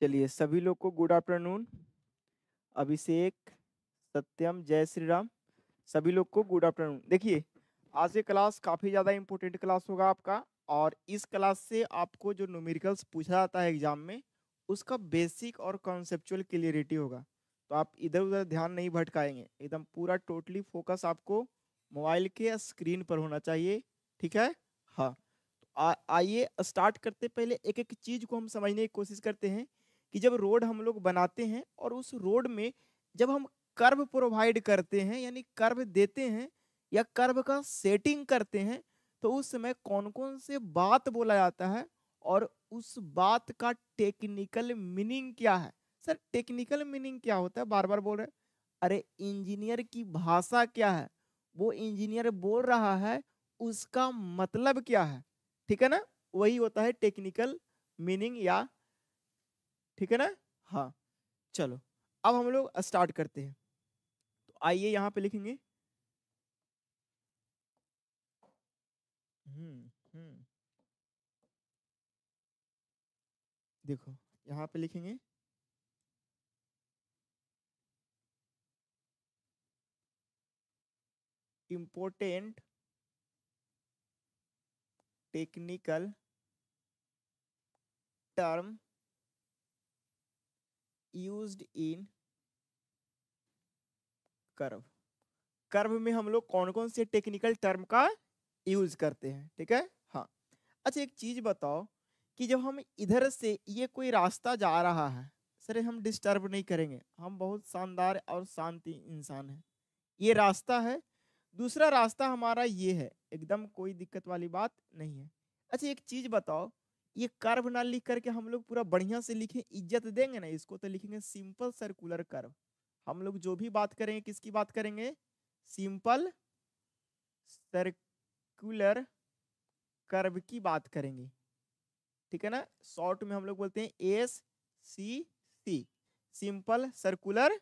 चलिए सभी लोग को गुड आफ्टरनून अभिषेक सत्यम जय श्री राम सभी लोग को गुड आफ्टरनून देखिए आज ये क्लास काफ़ी ज़्यादा इम्पोर्टेंट क्लास होगा आपका और इस क्लास से आपको जो न्यूमेरिकल्स पूछा जाता है एग्जाम में उसका बेसिक और कॉन्सेप्चुअल क्लियरिटी होगा तो आप इधर उधर ध्यान नहीं भटकाएंगे एकदम पूरा टोटली फोकस आपको मोबाइल के स्क्रीन पर होना चाहिए ठीक है हाँ तो आइए स्टार्ट करते पहले एक एक चीज़ को हम समझने की कोशिश करते हैं कि जब रोड हम लोग बनाते हैं और उस रोड में जब हम कर्व प्रोवाइड करते हैं यानी कर्व देते हैं या कर्व का सेटिंग करते हैं तो उस समय कौन कौन से बात बोला जाता है और उस बात का टेक्निकल मीनिंग क्या है सर टेक्निकल मीनिंग क्या होता है बार बार बोल रहे अरे इंजीनियर की भाषा क्या है वो इंजीनियर बोल रहा है उसका मतलब क्या है ठीक है ना वही होता है टेक्निकल मीनिंग या ठीक है ना हाँ चलो अब हम लोग स्टार्ट करते हैं तो आइए यहाँ पे लिखेंगे हम्म हम्म देखो यहाँ पे लिखेंगे important technical term used in curve curve में हम लोग कौन कौन से टेक्निकल टर्म का यूज करते हैं ठीक है हाँ अच्छा एक चीज बताओ कि जब हम इधर से ये कोई रास्ता जा रहा है सर हम डिस्टर्ब नहीं करेंगे हम बहुत शानदार और शांति इंसान हैं ये रास्ता है दूसरा रास्ता हमारा ये है एकदम कोई दिक्कत वाली बात नहीं है अच्छा एक चीज बताओ ये कर्व ना लिख करके हम लोग पूरा बढ़िया से लिखें इज्जत देंगे ना इसको तो लिखेंगे सिंपल सर्कुलर कर्व हम लोग जो भी बात करेंगे किसकी बात करेंगे सिंपल सर्कुलर कर्व की बात करेंगे ठीक है ना शॉर्ट में हम लोग बोलते हैं S C C simple circular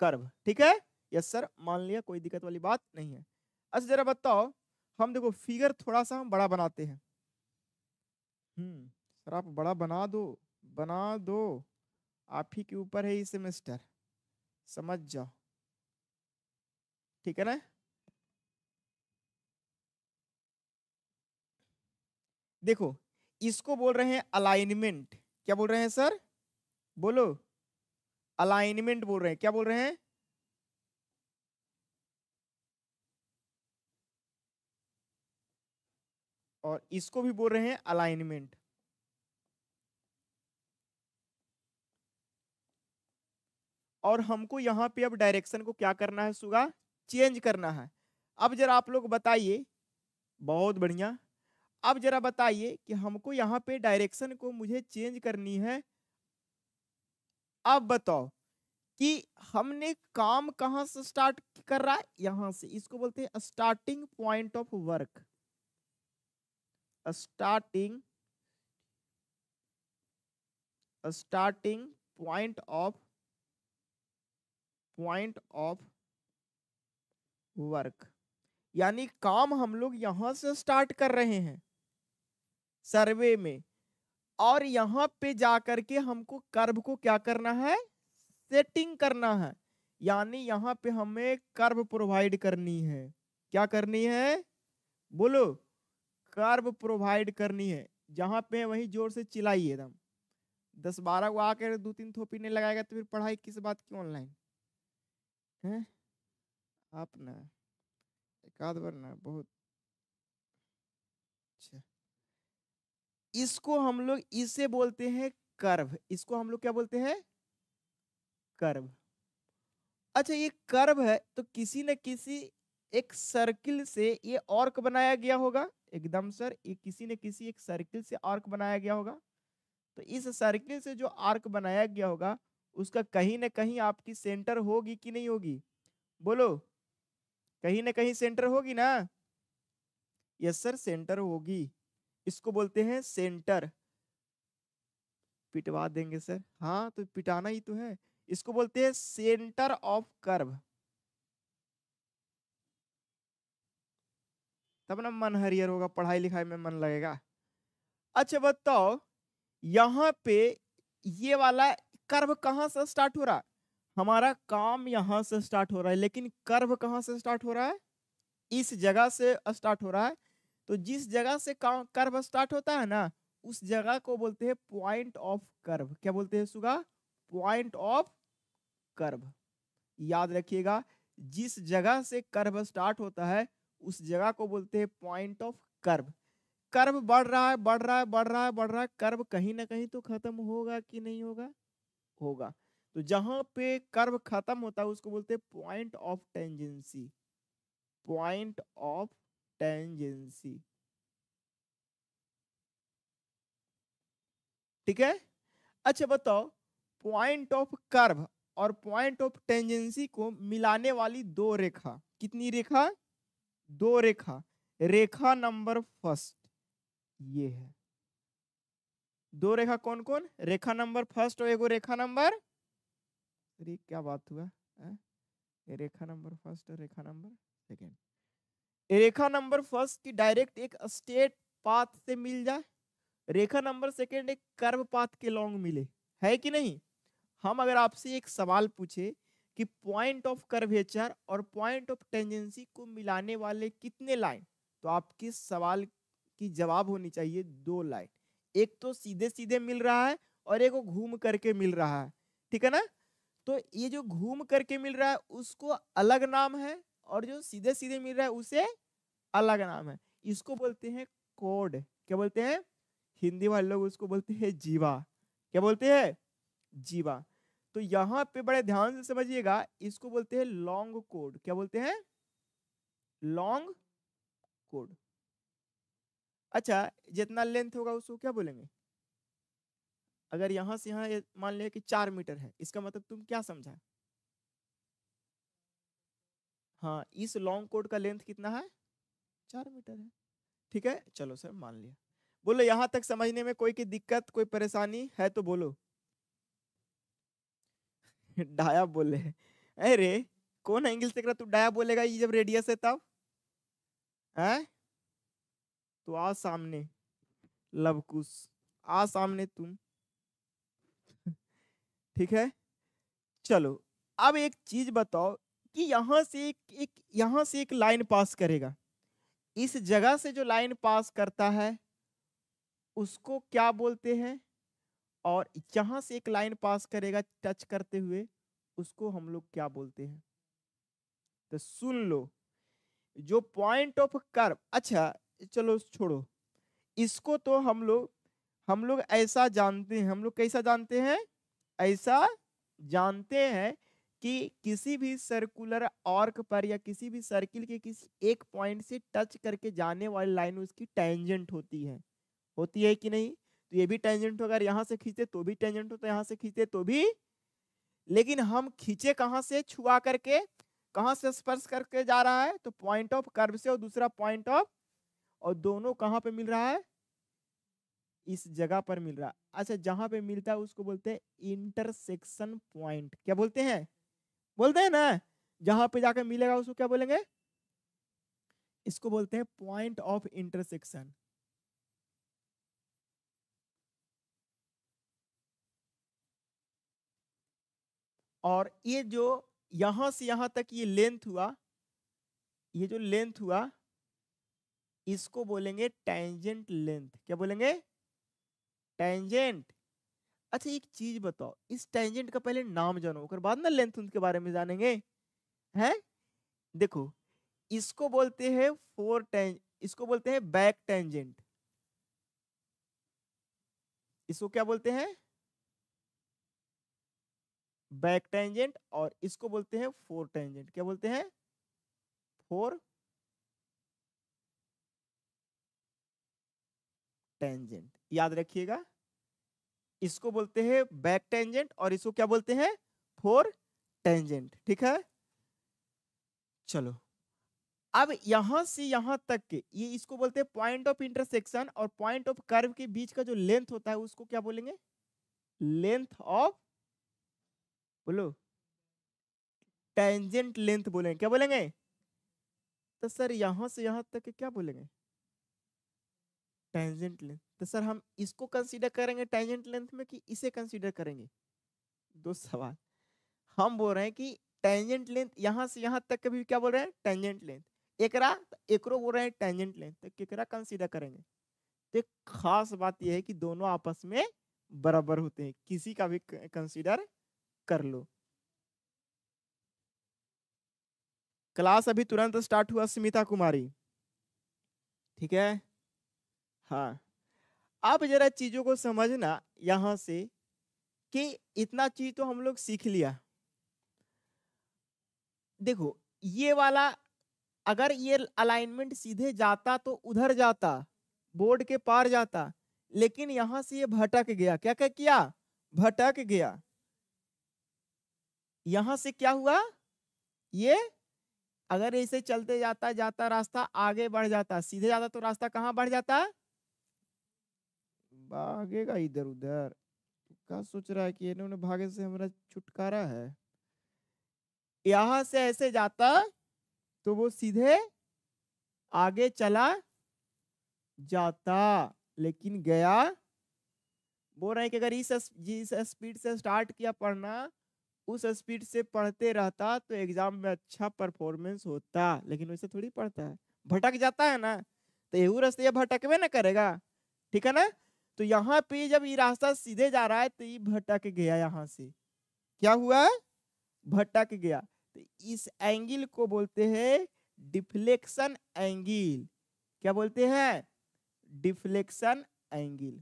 curve ठीक है यस सर मान लिया कोई दिक्कत वाली बात नहीं है अच्छा जरा बताओ हम देखो फिगर थोड़ा सा हम बड़ा बनाते हैं हम्म सर आप बड़ा बना दो बना दो आप ही के ऊपर है ये सेमेस्टर समझ जाओ ठीक है ना देखो इसको बोल रहे हैं अलाइनमेंट क्या बोल रहे हैं सर बोलो अलाइनमेंट बोल रहे हैं क्या बोल रहे हैं और इसको भी बोल रहे हैं अलाइनमेंट और हमको यहाँ पे अब डायरेक्शन को क्या करना है सुगा चेंज करना है अब जरा आप लोग बताइए बहुत बढ़िया अब जरा बताइए कि हमको यहाँ पे डायरेक्शन को मुझे चेंज करनी है अब बताओ कि हमने काम कहाँ से स्टार्ट कर रहा है यहाँ से इसको बोलते हैं starting point of work starting a starting point of point of work यानी काम हम लोग यहां से स्टार्ट कर रहे हैं सर्वे में और यहां पे जा करके हमको कर्व को क्या करना है सेटिंग करना है यानी यहां पे हमें कर्व प्रोवाइड करनी है क्या करनी है बोलो कर्व प्रोवाइड करनी है जहाँ पे वहीं जोर से चिल्लाइए एकदम दस बारह को आकर दो तीन थोपी नहीं लगाएगा तो फिर पढ़ाई किस बात की ऑनलाइन हैं आप ना एक आध बार ना बहुत अच्छा इसको हम लोग इसे बोलते हैं कर्व इसको हम लोग क्या बोलते हैं कर्व अच्छा ये कर्व है तो किसी न किसी एक सर्किल से ये ऑर्क बनाया गया होगा एकदम सर एक किसी ने किसी एक सर्किल से आर्क बनाया गया होगा तो इस सर्किल से जो आर्क बनाया गया होगा उसका कहीं ना कहीं आपकी सेंटर होगी कि नहीं होगी बोलो कहीं ना कहीं सेंटर होगी ना यस सर सेंटर होगी इसको बोलते हैं सेंटर पिटवा देंगे सर हाँ तो पिटाना ही तो है इसको बोलते हैं सेंटर ऑफ कर्व तब ना मन हरियर होगा पढ़ाई लिखाई में मन लगेगा अच्छा बताओ यहाँ पे ये वाला कर्व कहाँ से स्टार्ट हो रहा है हमारा काम यहाँ से स्टार्ट हो रहा है लेकिन कर्व कहाँ से स्टार्ट हो रहा है इस जगह से स्टार्ट हो रहा है तो जिस जगह से काम कर्व स्टार्ट होता है ना उस जगह को बोलते हैं पॉइंट ऑफ कर्व क्या बोलते हैं सुगा पॉइंट ऑफ कर्व याद रखिएगा जिस जगह से कर्व स्टार्ट होता है उस जगह को बोलते हैं पॉइंट ऑफ कर्व कर्व बढ़ रहा है बढ़ रहा है बढ़ रहा है बढ़ रहा है कर्व कहीं ना कहीं तो खत्म होगा कि नहीं होगा होगा तो जहां पे कर्व खत्म होता है उसको बोलते हैं point of tangency point of tangency ठीक है अच्छा बताओ पॉइंट ऑफ कर्व और पॉइंट ऑफ टेंजेंसी को मिलाने वाली दो रेखा कितनी रेखा दो रेखा रेखा नंबर फर्स्ट ये है दो रेखा कौन कौन रेखा नंबर फर्स्ट और एगो रेखा नंबर अरे क्या बात हुआ है? रेखा नंबर फर्स्ट और रेखा नंबर सेकेंड रेखा नंबर फर्स्ट की डायरेक्ट एक स्टेट पाथ से मिल जाए रेखा नंबर सेकेंड एक कर्व पाथ के लॉन्ग मिले है कि नहीं हम अगर आपसे एक सवाल पूछे कि पॉइंट ऑफ कर्वेचर और पॉइंट ऑफ टेंजेंसी को मिलाने वाले कितने लाइन तो आपके सवाल की जवाब होनी चाहिए दो लाइन एक तो सीधे सीधे मिल रहा है और एक को घूम करके मिल रहा है ठीक है ना तो ये जो घूम करके मिल रहा है उसको अलग नाम है और जो सीधे सीधे मिल रहा है उसे अलग नाम है इसको बोलते हैं कोड क्या बोलते हैं हिंदी वाले लोग उसको बोलते हैं जीवा क्या बोलते हैं जीवा तो यहां पे बड़े ध्यान से समझिएगा इसको बोलते हैं लॉन्ग कोड क्या बोलते हैं लॉन्ग कोड अच्छा जितना लेंथ होगा उसको क्या बोलेंगे अगर यहां से यहां मान लिया कि चार मीटर है इसका मतलब तुम क्या समझा हाँ इस लॉन्ग कोड का लेंथ कितना है चार मीटर है ठीक है चलो सर मान लिया बोलो यहां तक समझने में कोई की दिक्कत कोई परेशानी है तो बोलो डाया बोले अरे कौन एंगल से तू डाया बोलेगा ये जब रेडियस है तब है तो आ सामने लवकुश आ सामने तुम ठीक है चलो अब एक चीज बताओ कि यहां से एक, एक यहां से एक लाइन पास करेगा इस जगह से जो लाइन पास करता है उसको क्या बोलते हैं और यहाँ से एक लाइन पास करेगा टच करते हुए उसको हम लोग क्या बोलते हैं तो सुन लो जो पॉइंट ऑफ कर्व अच्छा चलो छोड़ो इसको तो हम लोग हम लोग ऐसा जानते हैं हम लोग कैसा जानते हैं ऐसा जानते हैं कि किसी भी सर्कुलर ऑर्क पर या किसी भी सर्किल के किसी एक पॉइंट से टच करके जाने वाली लाइन उसकी टेंजेंट होती है होती है कि नहीं तो ये भी टेंजेंट हो अगर यहाँ से खींचते तो भी टेंजेंट हो तो यहाँ से खींचते तो भी लेकिन हम खींचे कहाँ से छुआ करके कहाँ से स्पर्श करके जा रहा है तो पॉइंट ऑफ कर्व से और दूसरा पॉइंट ऑफ और दोनों कहाँ पे मिल रहा है इस जगह पर मिल रहा है अच्छा जहां पे मिलता है उसको बोलते हैं इंटरसेक्शन पॉइंट क्या बोलते हैं बोलते हैं ना जहां पे जाकर मिलेगा उसको क्या बोलेंगे इसको बोलते हैं पॉइंट ऑफ इंटरसेक्शन और ये जो यहाँ से यहाँ तक ये लेंथ हुआ ये जो लेंथ हुआ इसको बोलेंगे टेंजेंट लेंथ क्या बोलेंगे टेंजेंट अच्छा एक चीज बताओ इस टेंजेंट का पहले नाम जानो उसके बाद ना लेंथ उनके बारे में जानेंगे हैं देखो इसको बोलते हैं फोर टें इसको बोलते हैं बैक टेंजेंट इसको क्या बोलते हैं बैक टेंजेंट और इसको बोलते हैं फोर टेंजेंट क्या बोलते हैं फोर टेंजेंट याद रखिएगा इसको बोलते हैं बैक टेंजेंट और इसको क्या बोलते हैं फोर टेंजेंट ठीक है चलो अब यहां से यहां तक के ये इसको बोलते हैं पॉइंट ऑफ इंटरसेक्शन और पॉइंट ऑफ कर्व के बीच का जो लेंथ होता है उसको क्या बोलेंगे लेंथ ऑफ बोलो टेंजेंट लेंथ बोलेंगे क्या बोलेंगे तो सर यहां से यहां तक क्या बोलेंगे टेंजेंट लेंथ तो सर हम इसको कंसीडर करेंगे टेंजेंट लेंथ में कि इसे कंसीडर करेंगे दो सवाल हम बोल रहे हैं कि टेंजेंट लेंथ यहां से यहां तक भी क्या बोल रहे हैं टेंजेंट लेंथ एकरा एकरो बोल रहे हैं टेंजेंट लेंथ तो एकरा कंसीडर करेंगे तो एक खास बात यह है कि दोनों आपस में बराबर होते हैं किसी का भी कंसीडर कर लो क्लास अभी तुरंत स्टार्ट हुआ सुमिता कुमारी ठीक है हाँ आप जरा चीज़ों को समझना यहां से कि इतना चीज़ तो हम लोग सीख लिया देखो ये वाला अगर ये अलाइनमेंट सीधे जाता तो उधर जाता बोर्ड के पार जाता लेकिन यहां से ये भटक गया क्या क्या किया भटक गया यहां से क्या हुआ ये अगर ऐसे चलते जाता जाता रास्ता आगे बढ़ जाता सीधे जाता तो रास्ता कहाँ बढ़ जाता भागेगा इधर उधर क्या सोच रहा है कि इन्होंने भागे से हमारा छुटकारा है यहां से ऐसे जाता तो वो सीधे आगे चला जाता लेकिन गया बोल रहे कि अगर इस इस स्पीड से स्टार्ट किया पढ़ना उस स्पीड से पढ़ते रहता तो एग्जाम में अच्छा परफॉर्मेंस होता लेकिन वैसे थोड़ी पढ़ता है भटक जाता है ना तो यही रास्ते ये भटकवे ना करेगा ठीक है ना तो यहाँ पे जब ये रास्ता सीधे जा रहा है तो ये भटक गया यहाँ से क्या हुआ भटक गया तो इस एंगल को बोलते हैं डिफ्लेक्शन एंगल क्या बोलते हैं डिफ्लेक्शन एंगल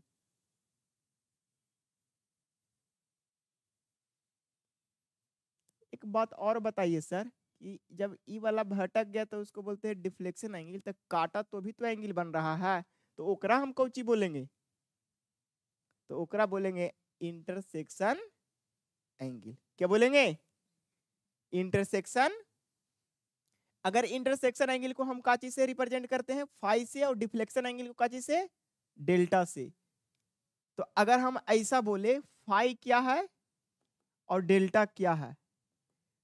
एक बात और बताइए सर कि जब ई वाला भटक गया तो उसको बोलते हैं डिफ्लेक्शन एंगल तो काटा तो भी तो एंगल बन रहा है तो ओकरा हम कौची बोलेंगे तो ओकरा बोलेंगे इंटरसेक्शन एंगल क्या बोलेंगे इंटरसेक्शन अगर इंटरसेक्शन एंगल को हम काची से रिप्रेजेंट करते हैं फाइव से और डिफ्लेक्शन एंगल को काची से डेल्टा से तो अगर हम ऐसा बोले फाइव क्या है और डेल्टा क्या है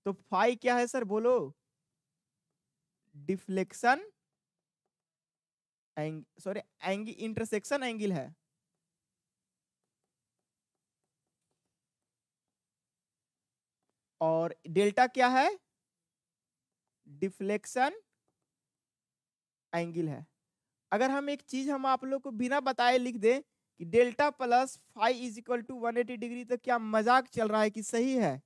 तो फाइ क्या है सर बोलो डिफ्लेक्शन एंग सॉरी एंग इंटरसेक्शन एंगल है और डेल्टा क्या है डिफ्लेक्शन एंगल है अगर हम एक चीज हम आप लोग को बिना बताए लिख दें कि delta plus five is equal to one eighty degree तो क्या मजाक चल रहा है कि सही है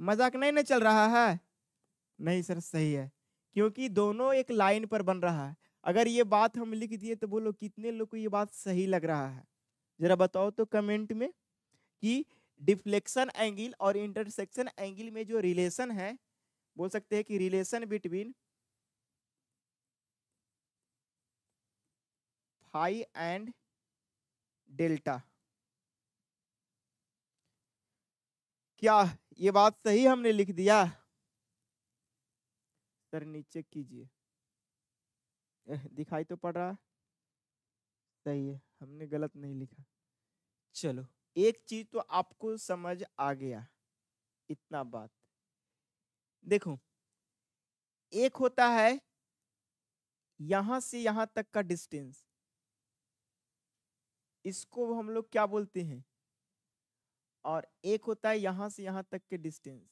मजाक नहीं ना चल रहा है नहीं सर सही है क्योंकि दोनों एक लाइन पर बन रहा है अगर ये बात हम लिख दिए तो बोलो कितने लोग को ये बात सही लग रहा है जरा बताओ तो कमेंट में कि डिफ्लेक्शन एंगल और इंटरसेक्शन एंगल में जो रिलेशन है बोल सकते हैं कि relation between phi and delta क्या ये बात सही हमने लिख दिया सर नीचे कीजिए दिखाई तो पड़ रहा है सही है हमने गलत नहीं लिखा चलो एक चीज तो आपको समझ आ गया इतना बात देखो एक होता है यहां से यहां तक का डिस्टेंस इसको हम लोग क्या बोलते हैं और एक होता है यहां से यहां तक के डिस्टेंस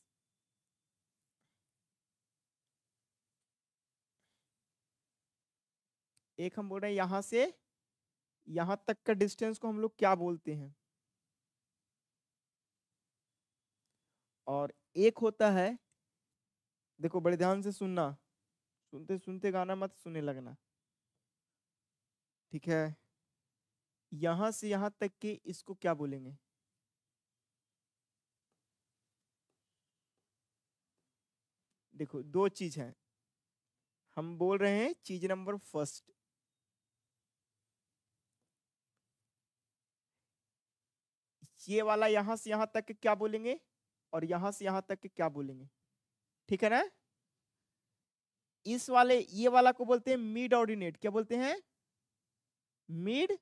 एक हम बोल रहे हैं यहां से यहां तक का डिस्टेंस को हम लोग क्या बोलते हैं और एक होता है देखो बड़े ध्यान से सुनना सुनते सुनते गाना मत सुनने लगना ठीक है यहां से यहां तक के इसको क्या बोलेंगे देखो दो चीज है हम बोल रहे हैं चीज नंबर फर्स्ट ये वाला यहां से यहां तक क्या बोलेंगे और यहां से यहां तक क्या बोलेंगे ठीक है ना इस वाले ये वाला को बोलते हैं मिड ऑर्डिनेट क्या बोलते हैं मिड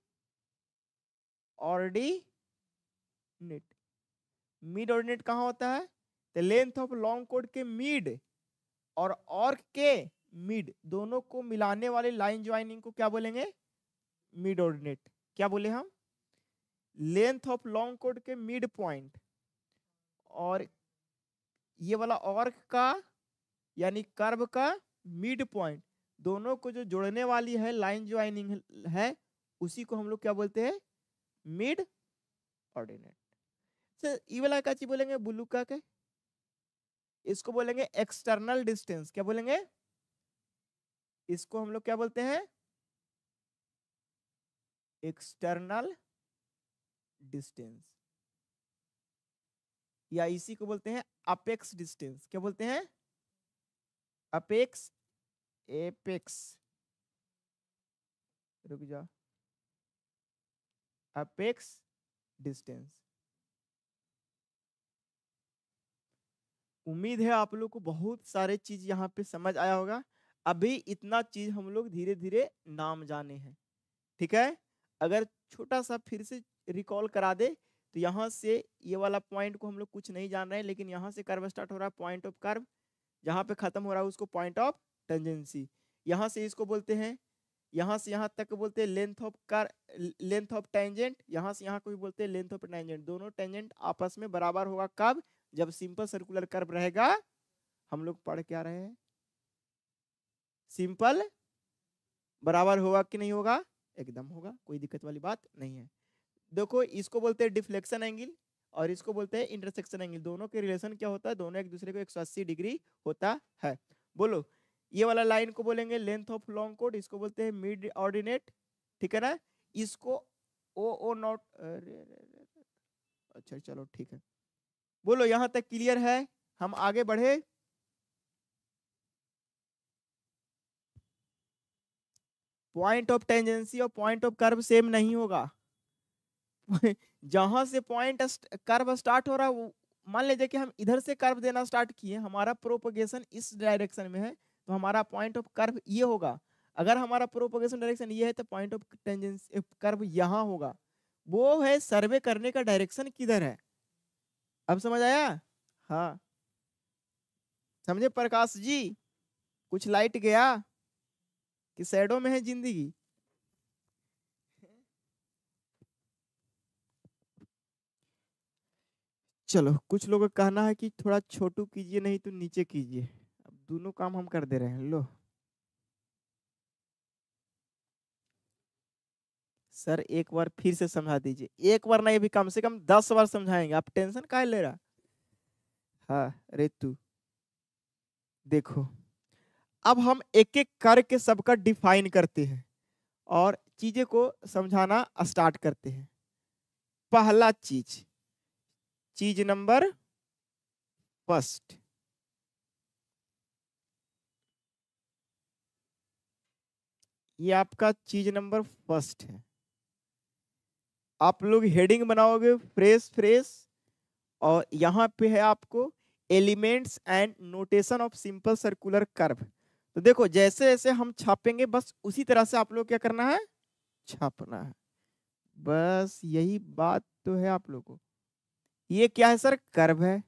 ऑर्डिनेट मिड ऑर्डिनेट कहां होता है द लेंथ ऑफ लॉन्ग कोड के मिड और और के मिड दोनों को मिलाने वाले लाइन ज्वाइनिंग को क्या बोलेंगे मिड ऑर्डिनेट क्या बोले हम लेंथ ऑफ लॉन्ग कोड के मिड पॉइंट और ये वाला और का यानी कर्व का मिड पॉइंट दोनों को जो जोड़ने वाली है लाइन ज्वाइनिंग है उसी को हम लोग क्या बोलते हैं मिड ऑर्डिनेट सर ये वाला का चीज बोलेंगे ब्लू का के इसको बोलेंगे एक्सटर्नल डिस्टेंस क्या बोलेंगे इसको हम लोग क्या बोलते हैं एक्सटर्नल डिस्टेंस या इसी को बोलते हैं अपेक्स डिस्टेंस क्या बोलते हैं अपेक्स एपेक्स रुक जाओ अपेक्स डिस्टेंस उम्मीद है आप लोग को बहुत सारे चीज यहाँ पे समझ आया होगा अभी इतना चीज हम लोग धीरे धीरे नाम जाने हैं ठीक है अगर छोटा सा फिर से रिकॉल करा दे तो यहाँ से ये वाला पॉइंट को हम लोग कुछ नहीं जान रहे हैं लेकिन यहाँ से कर्व स्टार्ट हो रहा है पॉइंट ऑफ कर्व जहाँ पे खत्म हो रहा है उसको पॉइंट ऑफ टेंजेंसी यहाँ से इसको बोलते हैं यहाँ से यहाँ तक बोलते हैं लेंथ ऑफ कर लेंथ ऑफ टेंजेंट यहाँ से यहाँ को भी बोलते हैं लेंथ ऑफ टेंजेंट दोनों टेंजेंट आपस में बराबर होगा कब जब सिंपल सर्कुलर कर्व रहेगा हम लोग पढ़ क्या रहे सिंपल बराबर होगा कि नहीं होगा एकदम होगा कोई दिक्कत वाली बात नहीं है देखो इसको बोलते हैं डिफ्लेक्शन एंगल और इसको बोलते हैं इंटरसेक्शन एंगल दोनों के रिलेशन क्या होता है दोनों एक दूसरे को अस्सी डिग्री होता है बोलो ये वाला लाइन को बोलेंगे लेंथ ऑफ लॉन्ग कोड इसको बोलते हैं मिड ऑर्डिनेट ठीक है ना इसको ओ ओ नॉट अच्छा चलो ठीक है बोलो यहां तक क्लियर है हम आगे बढ़े पॉइंट ऑफ टेंजेंसी और पॉइंट ऑफ कर्व सेम नहीं होगा जहां से पॉइंट कर्व स्टार्ट हो रहा है मान लीजिए कि हम इधर से कर्व देना स्टार्ट किए हमारा प्रोपोगेशन इस डायरेक्शन में है तो हमारा पॉइंट ऑफ कर्व ये होगा अगर हमारा प्रोपोगेशन डायरेक्शन ये है तो पॉइंट ऑफ टेंजेंसी कर्व यहाँ होगा वो है सर्वे करने का डायरेक्शन किधर है अब समझ आया हाँ समझे प्रकाश जी कुछ लाइट गया कि सैडो में है जिंदगी चलो कुछ लोगों का कहना है कि थोड़ा छोटू कीजिए नहीं तो नीचे कीजिए अब दोनों काम हम कर दे रहे हैं लो सर एक बार फिर से समझा दीजिए एक बार नहीं भी कम से कम दस बार समझाएंगे आप टेंशन का ले रहा हाँ रेतु देखो अब हम एक एक करके सबका डिफाइन करते हैं और चीज़ें को समझाना स्टार्ट करते हैं पहला चीज चीज नंबर फर्स्ट ये आपका चीज नंबर फर्स्ट है आप लोग हेडिंग बनाओगे फ्रेश फ्रेश और यहाँ पे है आपको elements and notation of simple circular curve तो देखो जैसे जैसे हम छापेंगे बस उसी तरह से आप लोग क्या करना है छापना है बस यही बात तो है आप लोग को ये क्या है सर कर्व है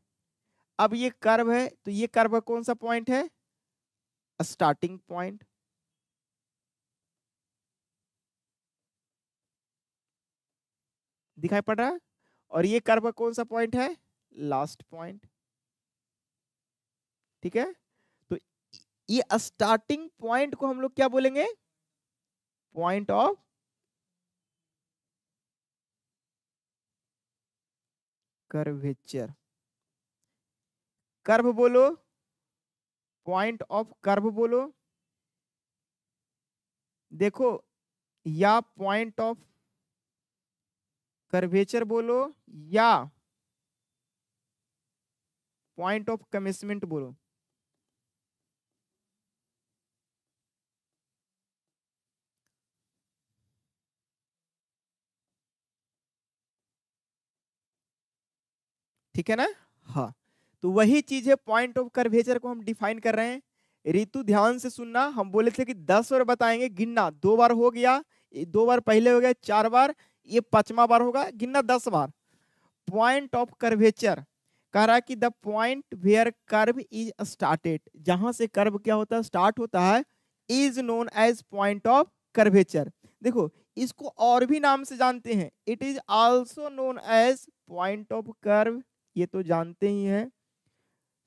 अब ये कर्व है तो ये कर्व कौन सा पॉइंट है स्टार्टिंग पॉइंट दिखाई पड़ रहा है और ये कर्व का कौन सा पॉइंट है लास्ट पॉइंट ठीक है तो ये स्टार्टिंग पॉइंट को हम लोग क्या बोलेंगे पॉइंट ऑफ कर्वेचर कर्व बोलो पॉइंट ऑफ कर्व बोलो देखो या पॉइंट ऑफ कर्वेचर बोलो या पॉइंट ऑफ कमिसमेंट बोलो ठीक है ना हाँ तो वही चीज है पॉइंट ऑफ कर्वेचर को हम डिफाइन कर रहे हैं रितु ध्यान से सुनना हम बोले थे कि दस बार बताएंगे गिनना दो बार हो गया दो बार पहले हो गया चार बार ये पांचवा बार होगा गिनना दस बार पॉइंट ऑफ कर्वेचर कह रहा है कि the point where curve is started जहां से कर्व क्या होता है स्टार्ट होता है is known as point of curvature देखो इसको और भी नाम से जानते हैं it is also known as point of curve ये तो जानते ही हैं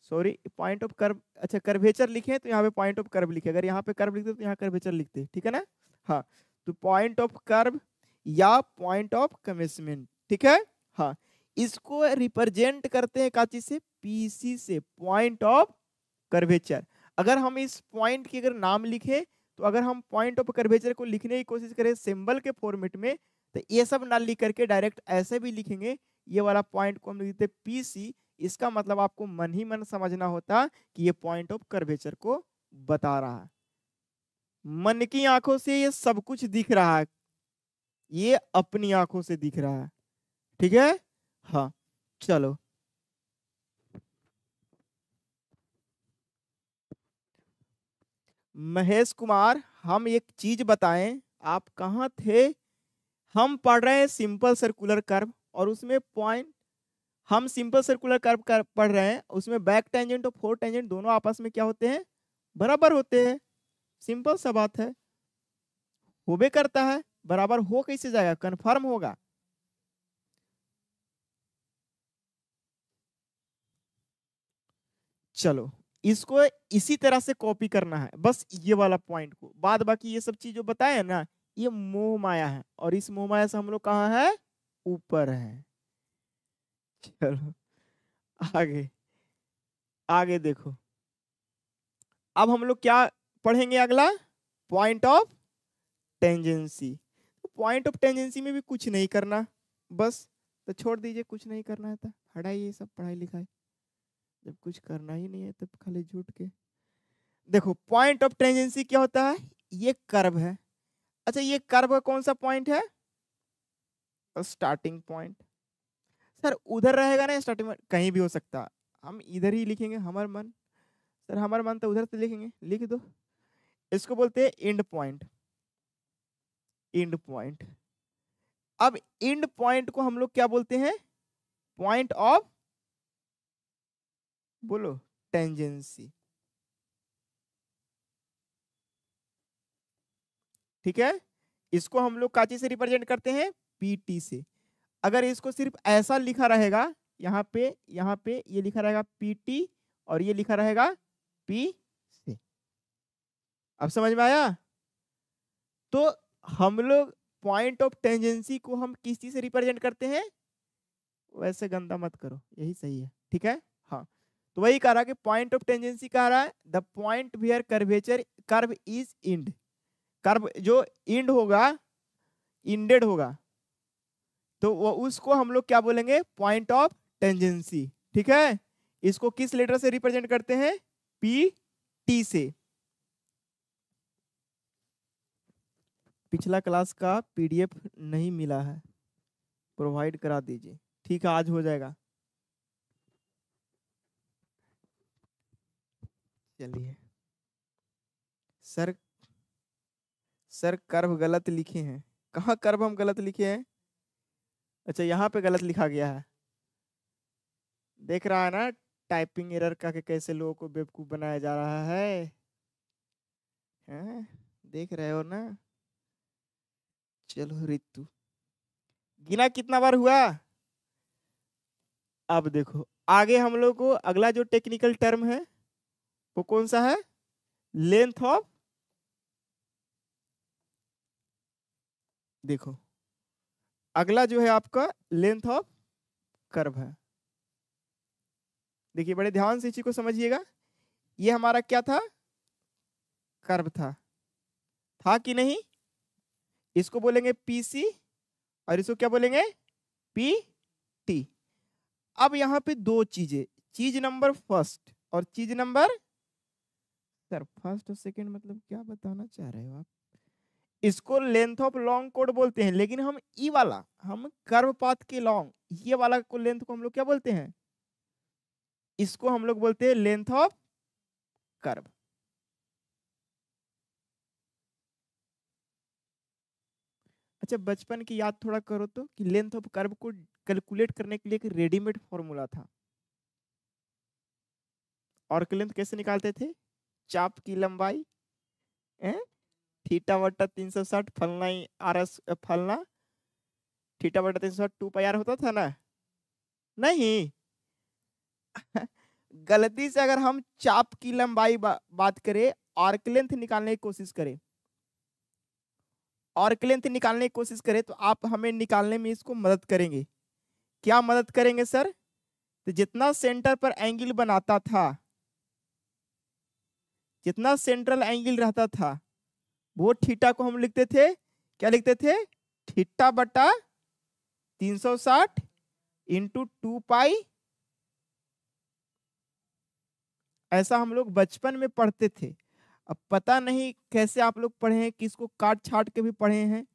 सॉरी पॉइंट ऑफ कर्व अच्छा कर्वेचर लिखे तो यहाँ पे पॉइंट ऑफ कर्व लिखे अगर यहाँ पे कर्व लिखते तो यहाँ कर्वेचर लिखते ठीक है ना हाँ तो पॉइंट ऑफ कर्व या पॉइंट ऑफ कमिशमेंट ठीक है हाँ इसको रिप्रेजेंट करते हैं काची से पीसी से पॉइंट ऑफ कर्वेचर अगर हम इस पॉइंट की अगर नाम लिखे तो अगर हम पॉइंट ऑफ कर्वेचर को लिखने की कोशिश करें सिंबल के फॉर्मेट में तो ये सब ना लिख करके डायरेक्ट ऐसे भी लिखेंगे ये वाला पॉइंट को हम लिख देते पीसी इसका मतलब आपको मन ही मन समझना होता कि ये पॉइंट ऑफ कर्वेचर को बता रहा है मन की आंखों से ये सब कुछ दिख रहा है ये अपनी आंखों से दिख रहा है ठीक है हाँ चलो महेश कुमार हम एक चीज बताएं आप कहाँ थे हम पढ़ रहे हैं सिंपल सर्कुलर कर्व और उसमें पॉइंट हम सिंपल सर्कुलर कर्व कर पढ़ रहे हैं उसमें बैक टेंजेंट और फोर टेंजेंट दोनों आपस में क्या होते हैं बराबर होते हैं सिंपल सा बात है होबे करता है बराबर हो कैसे जाएगा कन्फर्म होगा चलो इसको इसी तरह से कॉपी करना है बस ये वाला पॉइंट को बाद बाकी ये सब चीज जो बताए ना ये मोह माया है और इस मोह माया से हम लोग कहा है ऊपर है चलो आगे आगे देखो अब हम लोग क्या पढ़ेंगे अगला point of tangency point of tangency में भी कुछ नहीं करना बस तो छोड़ दीजिए कुछ नहीं करना है तो हटाइए सब पढ़ाई लिखाई जब कुछ करना ही नहीं है तब तो खाली झूठ के देखो पॉइंट ऑफ टेंजेंसी क्या होता है ये कर्व है अच्छा ये कर्व का कौन सा पॉइंट है स्टार्टिंग पॉइंट सर उधर रहेगा ना स्टार्टिंग कहीं भी हो सकता हम इधर ही लिखेंगे हमार मन सर हमारा मन तो उधर से लिखेंगे लिख दो इसको बोलते हैं एंड पॉइंट एंड पॉइंट अब एंड पॉइंट को हम लोग क्या बोलते हैं पॉइंट ऑफ बोलो टेंजेंसी ठीक है इसको हम लोग काची से रिप्रेजेंट करते हैं पीटी से अगर इसको सिर्फ ऐसा लिखा रहेगा यहां पे यहां पे ये लिखा रहेगा पीटी और ये लिखा रहेगा पी से अब समझ में आया तो हम लोग पॉइंट ऑफ टेंजेंसी को हम किस चीज से रिप्रेजेंट करते हैं वैसे गंदा मत करो यही सही है ठीक है हाँ तो वही कह रहा है कि पॉइंट ऑफ टेंजेंसी कह रहा है the point where curvature curve is end curve जो इंड होगा इंडेड होगा तो वो उसको हम लोग क्या बोलेंगे पॉइंट ऑफ टेंजेंसी ठीक है इसको किस लेटर से रिप्रेजेंट करते हैं पी टी से पिछला क्लास का पीडीएफ नहीं मिला है प्रोवाइड करा दीजिए ठीक है आज हो जाएगा चलिए सर सर कर्व गलत लिखे हैं कहाँ कर्व हम गलत लिखे हैं अच्छा यहाँ पे गलत लिखा गया है देख रहा है ना टाइपिंग एरर का के कैसे लोगों को बेवकूफ़ बनाया जा रहा है है? देख रहे हो ना चलो रितु गिना कितना बार हुआ अब देखो आगे हम लोग को अगला जो टेक्निकल टर्म है वो कौन सा है लेंथ ऑफ देखो अगला जो है आपका लेंथ ऑफ कर्व है देखिए बड़े ध्यान से इसी को समझिएगा ये हमारा क्या था कर्व था था कि नहीं इसको बोलेंगे पीसी और इसको क्या बोलेंगे पी टी अब यहां पे दो चीजें चीज नंबर फर्स्ट और चीज नंबर सर फर्स्ट और सेकंड मतलब क्या बताना चाह रहे हो आप इसको लेंथ ऑफ लॉन्ग कोड बोलते हैं लेकिन हम ई e वाला हम कर्व पाथ के लॉन्ग ये वाला को लेंथ को हम लोग क्या बोलते हैं इसको हम लोग बोलते हैं लेंथ ऑफ कर्व अच्छा बचपन की याद थोड़ा करो तो कि लेंथ ऑफ कर्व को कैलकुलेट करने के लिए एक रेडीमेड फॉर्मूला था और लेंथ कैसे निकालते थे चाप की लंबाई है थीटा वटा तीन सौ साठ फलना आर एस फलना थीटा वटा तीन सौ साठ टू पाई आर होता था ना नहीं गलती से अगर हम चाप की लंबाई बा, बात करें आर्क लेंथ निकालने की कोशिश करें और क्लेंथ निकालने की कोशिश करें तो आप हमें निकालने में इसको मदद करेंगे क्या मदद करेंगे सर तो जितना सेंटर पर एंगल बनाता था जितना सेंट्रल एंगल रहता था वो थीटा को हम लिखते थे क्या लिखते थे थीटा बटा 360 सौ साठ इंटू टू पाई ऐसा हम लोग बचपन में पढ़ते थे अब पता नहीं कैसे आप लोग पढ़े हैं किसको काट छाट के भी पढ़े हैं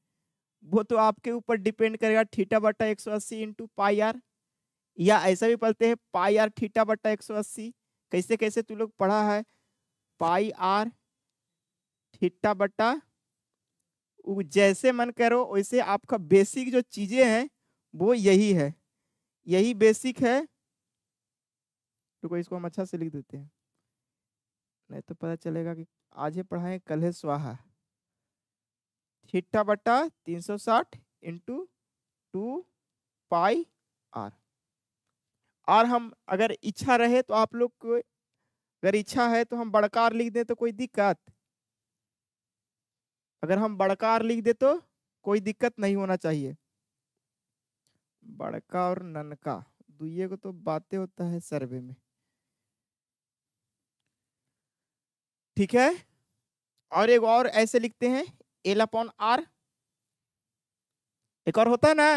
वो तो आपके ऊपर डिपेंड करेगा थीटा बट्टा एक सौ अस्सी इंटू पाई आर या ऐसा भी पढ़ते हैं पाई आर थीटा बट्टा एक सौ अस्सी कैसे कैसे तू लोग पढ़ा है पाई आर थीटा बट्टा जैसे मन करो वैसे आपका बेसिक जो चीज़ें हैं वो यही है यही बेसिक है तो इसको हम अच्छा से लिख देते हैं नहीं तो पता चलेगा कि आज ही पढ़ाए कल है स्वाहा थीटा बट्टा तीन सौ साठ into two pi R R हम अगर इच्छा रहे तो आप लोग को अगर इच्छा है तो हम बड़कार लिख दें तो कोई दिक्कत अगर हम बड़कार लिख दे तो कोई दिक्कत नहीं होना चाहिए बड़का और ननका दुए को तो बातें होता है सर्वे में ठीक है और एक और ऐसे लिखते हैं एल अपॉन आर एक और होता है ना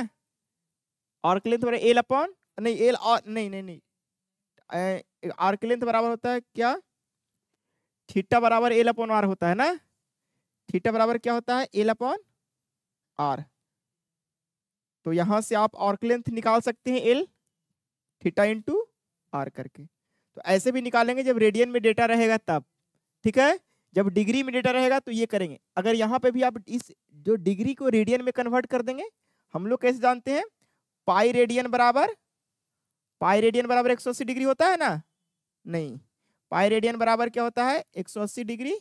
आर के लेंथ एल अपॉन नहीं एल और नहीं नहीं नहीं आर के लेंथ तो बराबर होता है क्या थीटा बराबर एल अपॉन आर होता है ना थीटा बराबर क्या होता है एल अपॉन आर तो यहां से आप आर्क लेंथ निकाल सकते हैं एल थीटा इंटू आर करके तो ऐसे भी निकालेंगे जब रेडियन में डेटा रहेगा तब ठीक है जब डिग्री में डेटा रहेगा तो ये करेंगे अगर यहाँ पे भी आप इस जो डिग्री को रेडियन में कन्वर्ट कर देंगे हम लोग कैसे जानते हैं पाई रेडियन बराबर पाई रेडियन बराबर 180 डिग्री होता है ना नहीं पाई रेडियन बराबर क्या होता है 180 डिग्री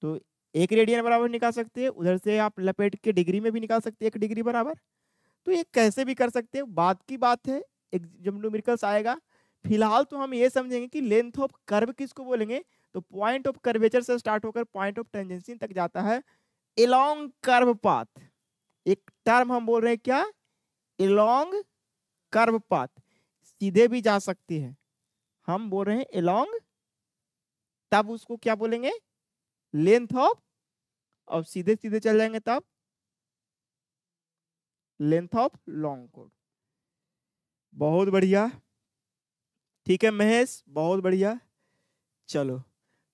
तो एक रेडियन बराबर निकाल सकते हैं उधर से आप लपेट के डिग्री में भी निकाल सकते हैं एक डिग्री बराबर तो ये कैसे भी कर सकते हैं बात की बात है एक जब न्यूमेरिकल्स आएगा फिलहाल तो हम ये समझेंगे कि लेंथ ऑफ कर्व किसको बोलेंगे तो पॉइंट ऑफ कर्वेचर से स्टार्ट होकर पॉइंट ऑफ टेंजेंसी तक जाता है एलोंग कर्व पाथ एक टर्म हम बोल रहे हैं क्या एलोंग कर्व पाथ सीधे भी जा सकती है हम बोल रहे हैं एलोंग तब उसको क्या बोलेंगे लेंथ ऑफ और सीधे सीधे चल जाएंगे तब लेंथ ऑफ लॉन्ग कोड बहुत बढ़िया ठीक है महेश बहुत बढ़िया चलो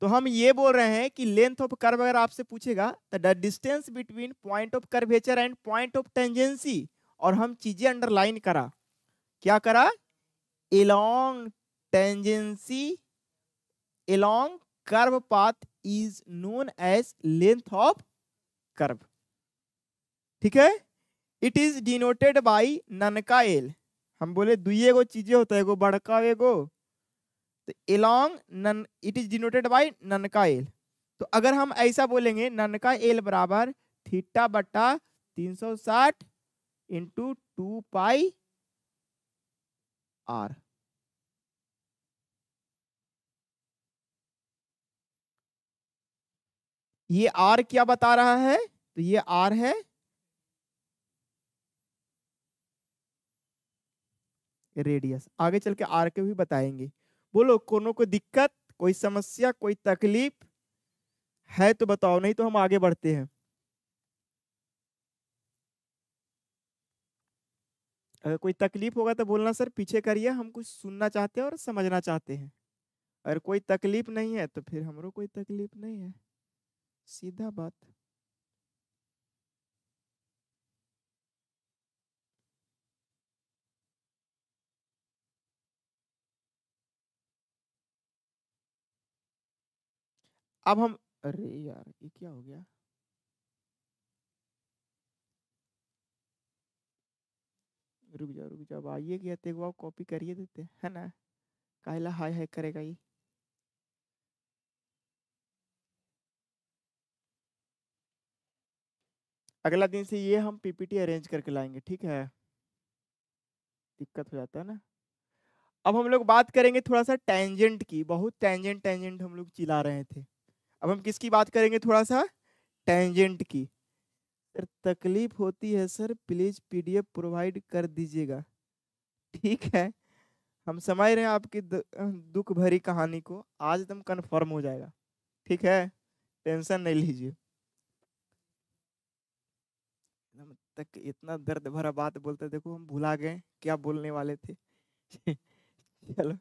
तो हम ये बोल रहे हैं कि लेंथ ऑफ कर्व अगर आपसे पूछेगा the distance between point of curvature and point of tangency और हम चीजें अंडरलाइन करा क्या करा along tangency along curve path is known as length of curve ठीक है इट इज डिनोटेड बाई ननका एल हम बोले दुए एगो चीजें होता है एगो बड़का एगो तो एलोंग नन इट इज डिनोटेड बाय नन का एल तो अगर हम ऐसा बोलेंगे नन का एल बराबर थीटा बट्टा तीन सौ साठ इंटू टू पाई आर ये आर क्या बता रहा है तो ये आर है रेडियस आगे चल के आर के भी बताएंगे बोलो कोनो को दिक्कत कोई समस्या कोई तकलीफ है तो बताओ नहीं तो हम आगे बढ़ते हैं अगर कोई तकलीफ होगा तो बोलना सर पीछे करिए हम कुछ सुनना चाहते हैं और समझना चाहते हैं अगर कोई तकलीफ नहीं है तो फिर हमरो कोई तकलीफ नहीं है सीधा बात अब हम अरे यार ये क्या हो गया रुक जाओ रुक जाओ आइए गया तेगवा कॉपी करिए देते है ना काहला हाय हाय करेगा ये अगला दिन से ये हम पीपीटी अरेंज करके लाएंगे ठीक है दिक्कत हो जाता है ना अब हम लोग बात करेंगे थोड़ा सा टेंजेंट की बहुत टेंजेंट टेंजेंट हम लोग चिल्ला रहे थे अब हम किसकी बात करेंगे थोड़ा सा टेंजेंट की सर तकलीफ होती है सर प्लीज़ पीडीएफ प्रोवाइड कर दीजिएगा ठीक है हम समझ रहे हैं आपकी दुख भरी कहानी को आज एकदम कन्फर्म हो जाएगा ठीक है टेंशन नहीं लीजिए तक इतना दर्द भरा बात बोलते देखो हम भुला गए क्या बोलने वाले थे चलो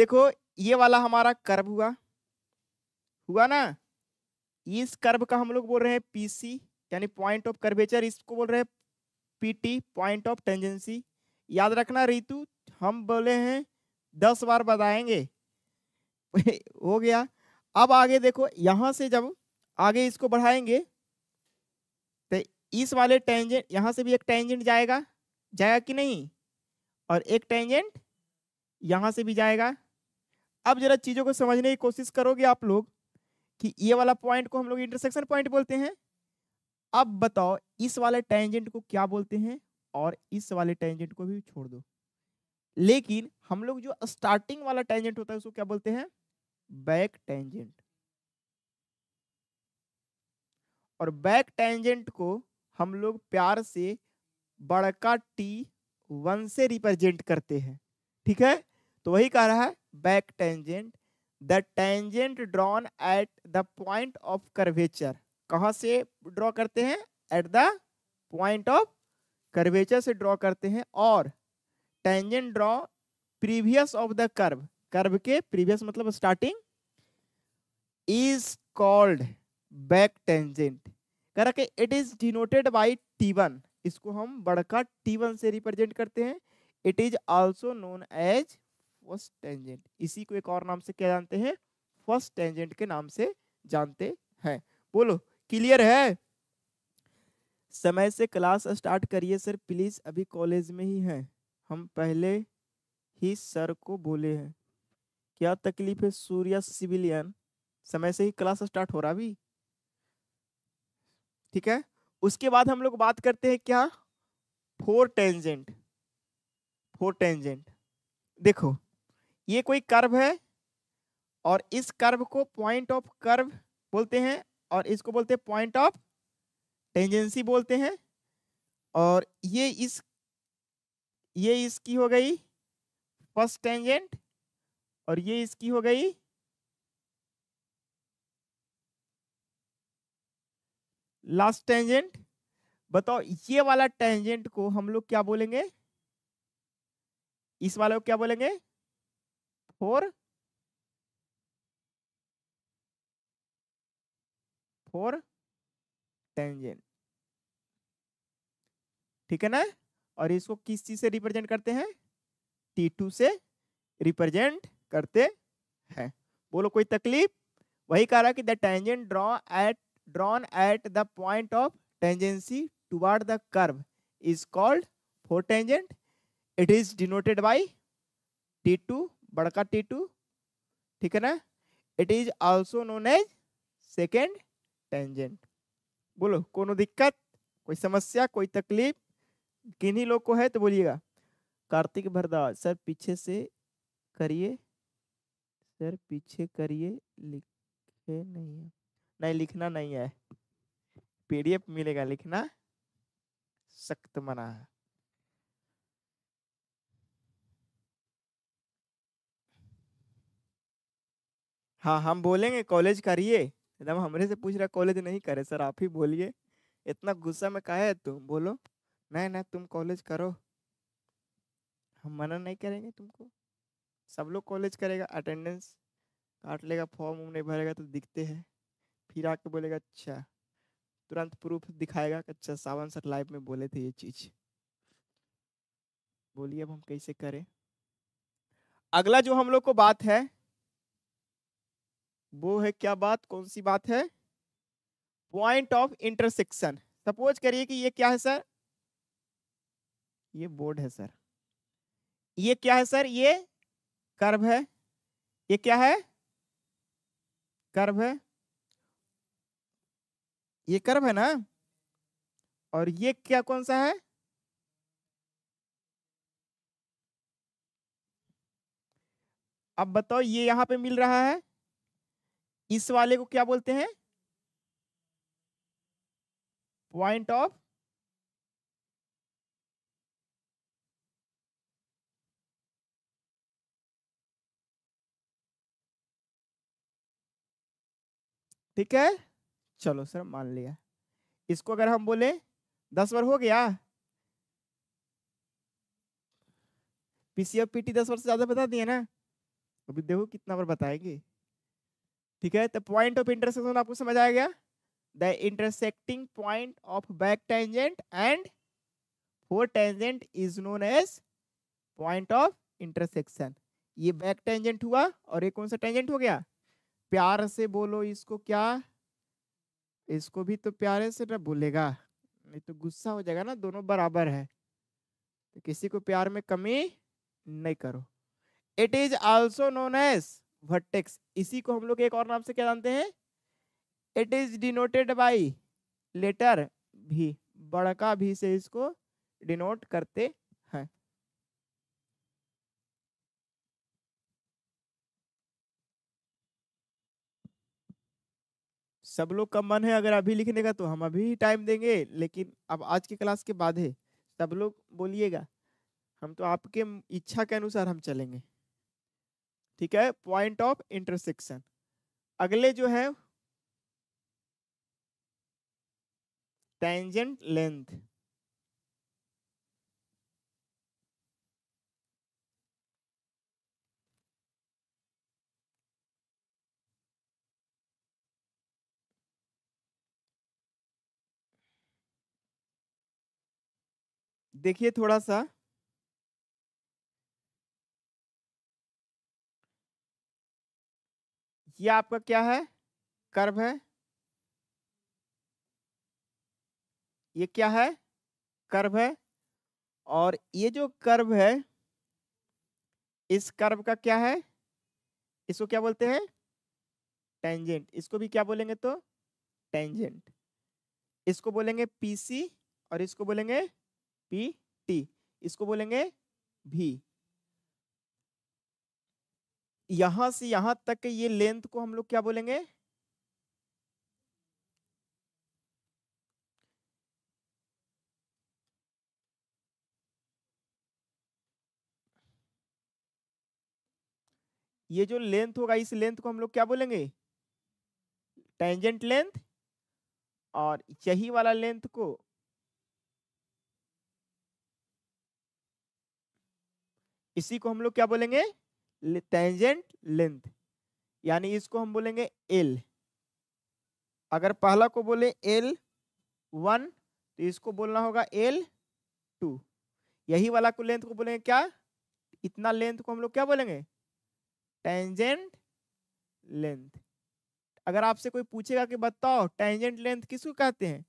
देखो ये वाला हमारा कर्व हुआ हुआ ना इस कर्व का हम लोग बोल रहे हैं पीसी यानी पॉइंट ऑफ कर्वेचर इसको बोल रहे हैं पीटी पॉइंट ऑफ टेंजेंसी याद रखना रितु हम बोले हैं दस बार बताएंगे हो गया अब आगे देखो यहां से जब आगे इसको बढ़ाएंगे तो इस वाले टेंजेंट यहां से भी एक टेंजेंट जाएगा जाएगा कि नहीं और एक टेंजेंट यहां से भी जाएगा अब जरा चीज़ों को समझने की कोशिश करोगे आप लोग कि ये वाला पॉइंट को हम लोग इंटरसेक्शन पॉइंट बोलते हैं अब बताओ इस वाले टेंजेंट को क्या बोलते हैं और इस वाले टेंजेंट को भी छोड़ दो लेकिन हम लोग जो स्टार्टिंग वाला टेंजेंट होता है उसको क्या बोलते हैं बैक टेंजेंट और बैक टेंजेंट को हम लोग प्यार से बड़का टी वन से रिप्रेजेंट करते हैं ठीक है तो वही कह रहा है back tangent the tangent drawn at the point of curvature कहाँ से ड्रॉ करते हैं at the point of curvature से ड्रॉ करते हैं और tangent draw previous of the curve curve के प्रीवियस मतलब starting is called back tangent करके it is denoted by T one इसको हम बड़का टी वन से रिप्रेजेंट करते हैं it is also known as first tangent इसी को एक और नाम से क्या जानते हैं फर्स्ट टेंजेंट के नाम से जानते हैं बोलो क्लियर है समय से क्लास स्टार्ट करिए सर प्लीज अभी कॉलेज में ही हैं हम पहले ही सर को बोले हैं क्या तकलीफ है सूर्या सिविलियन समय से ही क्लास स्टार्ट हो रहा अभी ठीक है उसके बाद हम लोग बात करते हैं क्या फोर टेंजेंट फोर टेंजेंट देखो ये कोई कर्व है और इस कर्व को पॉइंट ऑफ कर्व बोलते हैं और इसको बोलते हैं पॉइंट ऑफ टेंजेंसी बोलते हैं और ये इस ये इसकी हो गई फर्स्ट टेंजेंट और ये इसकी हो गई लास्ट टेंजेंट बताओ ये वाला टेंजेंट को हम लोग क्या बोलेंगे इस वाले को क्या बोलेंगे फोर फोर टेंजेंट ठीक है ना और इसको किस चीज से रिप्रेजेंट करते हैं टी टू से रिप्रेजेंट करते हैं बोलो कोई तकलीफ वही कह रहा कि the tangent draw at drawn at the point of tangency toward the curve called fore tangent it is denoted by T two बड़का टी टू ठीक है ना it is also known as second tangent बोलो कोनो दिक्कत कोई समस्या कोई तकलीफ किन्हीं लोग को है तो बोलिएगा कार्तिक भरदाज सर पीछे से करिए सर पीछे करिए लिखे नहीं है नहीं लिखना नहीं है पीडीएफ मिलेगा लिखना सख्त मना है हाँ हम बोलेंगे कॉलेज करिए एकदम हमरे से पूछ रहा कॉलेज नहीं करे सर आप ही बोलिए इतना गुस्सा में कहा है तुम बोलो नहीं नहीं तुम कॉलेज करो हम मना नहीं करेंगे तुमको सब लोग कॉलेज करेगा अटेंडेंस काट लेगा फॉर्म वॉर्म नहीं भरेगा तो दिखते हैं फिर आके बोलेगा अच्छा तुरंत प्रूफ दिखाएगा कि अच्छा सावन सर लाइव में बोले थे ये चीज़ बोलिए अब हम कैसे करें अगला जो हम लोग को बात है वो है क्या बात कौन सी बात है पॉइंट ऑफ इंटरसेक्शन सपोज करिए कि ये क्या है सर ये बोर्ड है सर ये क्या है सर ये कर्व है ये क्या है कर्व है ये कर्व है ना और ये क्या कौन सा है अब बताओ ये यहां पे मिल रहा है इस वाले को क्या बोलते हैं पॉइंट ऑफ ठीक है चलो सर मान लिया इसको अगर हम बोले दस बार हो गया पीसीएफ पीटी दस बार से ज्यादा बता दिए ना अभी देखो कितना बार बताएंगे ठीक है तो पॉइंट ऑफ इंटरसेक्शन आपको समझ आया गया the intersecting point of back tangent and fore tangent is known as point of intersection ये बैक टेंजेंट हुआ और ये कौन सा टेंजेंट हो गया प्यार से बोलो इसको क्या इसको भी तो प्यारे से ना बोलेगा नहीं तो गुस्सा हो जाएगा ना दोनों बराबर है तो किसी को प्यार में कमी नहीं करो it is also known as vertex इसी को हम लोग एक और नाम से क्या जानते हैं it is denoted by letter V बड़का भी से इसको डिनोट करते हैं सब लोग का मन है अगर अभी लिखने का तो हम अभी टाइम देंगे लेकिन अब आज की क्लास के बाद है सब लोग बोलिएगा हम तो आपके इच्छा के अनुसार हम चलेंगे ठीक है पॉइंट ऑफ इंटरसेक्शन अगले जो है टेंजेंट लेंथ देखिए थोड़ा सा ये आपका क्या है कर्व है ये क्या है कर्व है और ये जो कर्व है इस कर्व का क्या है इसको क्या बोलते हैं टेंजेंट इसको भी क्या बोलेंगे तो टेंजेंट इसको बोलेंगे पीसी और इसको बोलेंगे पी टी इसको बोलेंगे भी यहां से यहां तक ये लेंथ को हम लोग क्या बोलेंगे ये जो लेंथ होगा इस लेंथ को हम लोग क्या बोलेंगे टेंजेंट लेंथ और यही वाला लेंथ को इसी को हम लोग क्या बोलेंगे टेंजेंट लेंथ यानी इसको हम बोलेंगे एल अगर पहला को बोले एल वन तो इसको बोलना होगा एल टू यही वाला को लेंथ को बोलेंगे क्या इतना लेंथ को हम लोग क्या बोलेंगे टेंजेंट लेंथ अगर आपसे कोई पूछेगा कि बताओ टेंजेंट लेंथ किसको कहते हैं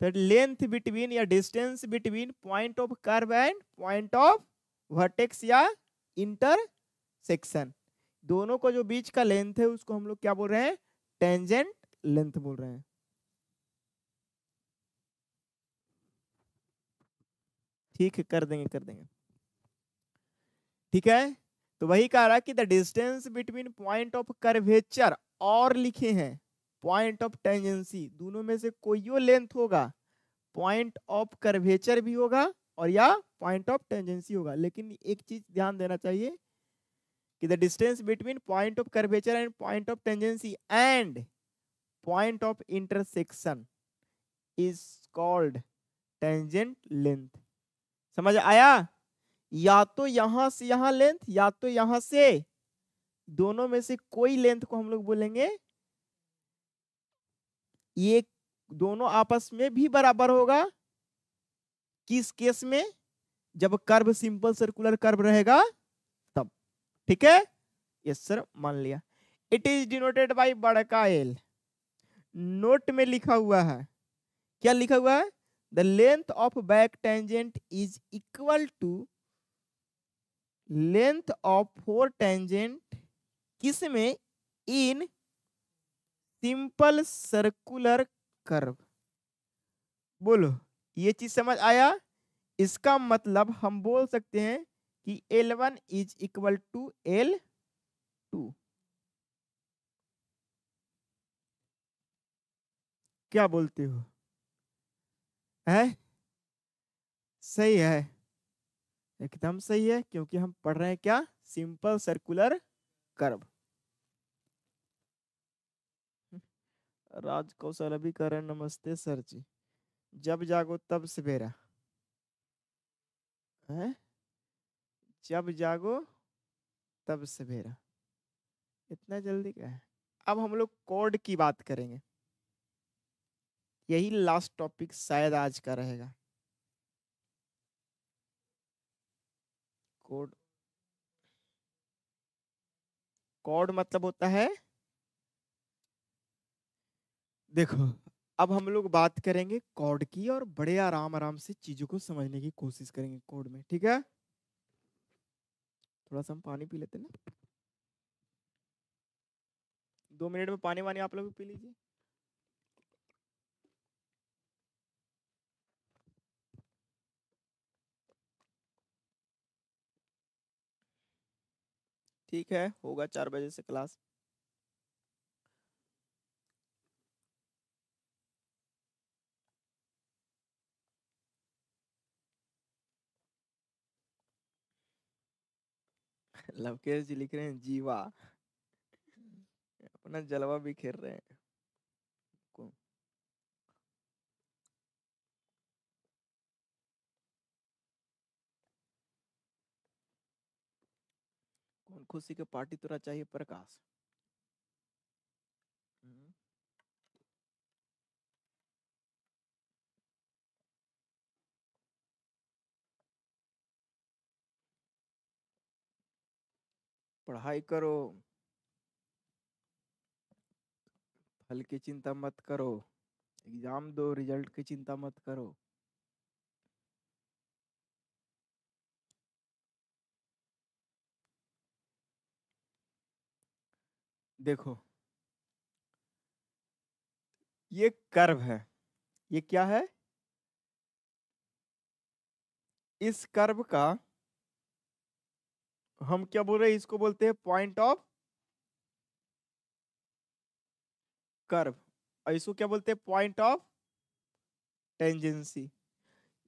तो लेंथ बिटवीन या distance between point of curve and point of vertex या इंटर सेक्शन दोनों को जो बीच का लेंथ है उसको हम लोग क्या बोल रहे हैं टेंजेंट लेंथ बोल रहे हैं ठीक है कर देंगे कर देंगे ठीक है तो वही कह रहा कि the distance between point of curvature और लिखे हैं पॉइंट ऑफ टेंजेंसी दोनों में से कोई लेंथ होगा पॉइंट ऑफ कर्वेचर भी होगा और या पॉइंट ऑफ टेंजेंसी होगा लेकिन एक चीज ध्यान देना चाहिए कि the distance between point of curvature and point of tangency and point of intersection is called tangent length समझ आया या तो यहां से यहां लेंथ या तो यहां से दोनों में से कोई लेंथ को हम लोग बोलेंगे ये दोनों आपस में भी बराबर होगा किस केस में जब कर्व सिंपल सर्कुलर कर्व रहेगा ठीक है यस सर मान लिया इट इज डिनोटेड बाई बड़का एल नोट में लिखा हुआ है क्या लिखा हुआ है the length of back tangent is equal to length of fore tangent किस में इन सिंपल सर्कुलर कर्व बोलो ये चीज समझ आया इसका मतलब हम बोल सकते हैं कि L one is equal to L two क्या बोलते हो है सही है एकदम सही है क्योंकि हम पढ़ रहे हैं क्या simple circular curve Raj Kaushal अभी कर रहे नमस्ते सर जी जब जागो तब सवेरा है जब जागो तब सवेरा इतना जल्दी क्या है अब हम लोग कोड की बात करेंगे यही लास्ट टॉपिक शायद आज का रहेगा कोड कोड मतलब होता है देखो अब हम लोग बात करेंगे कोड की और बड़े आराम आराम से चीजों को समझने की कोशिश करेंगे कोड में ठीक है थोड़ा सा हम पानी पी लेते ना दो मिनट में पानी वानी आप लोग भी पी लीजिए ठीक है होगा चार बजे से क्लास लवकेश जी लिख रहे हैं जीवा अपना जलवा खेल रहे हैं कौन खुशी के पार्टी तुरा चाहिए प्रकाश पढ़ाई करो फल की चिंता मत करो एग्जाम दो रिजल्ट की चिंता मत करो देखो ये कर्व है ये क्या है इस कर्व का हम क्या बोल रहे हैं इसको बोलते हैं पॉइंट ऑफ कर्व और इसको क्या बोलते हैं पॉइंट ऑफ टेंजेंसी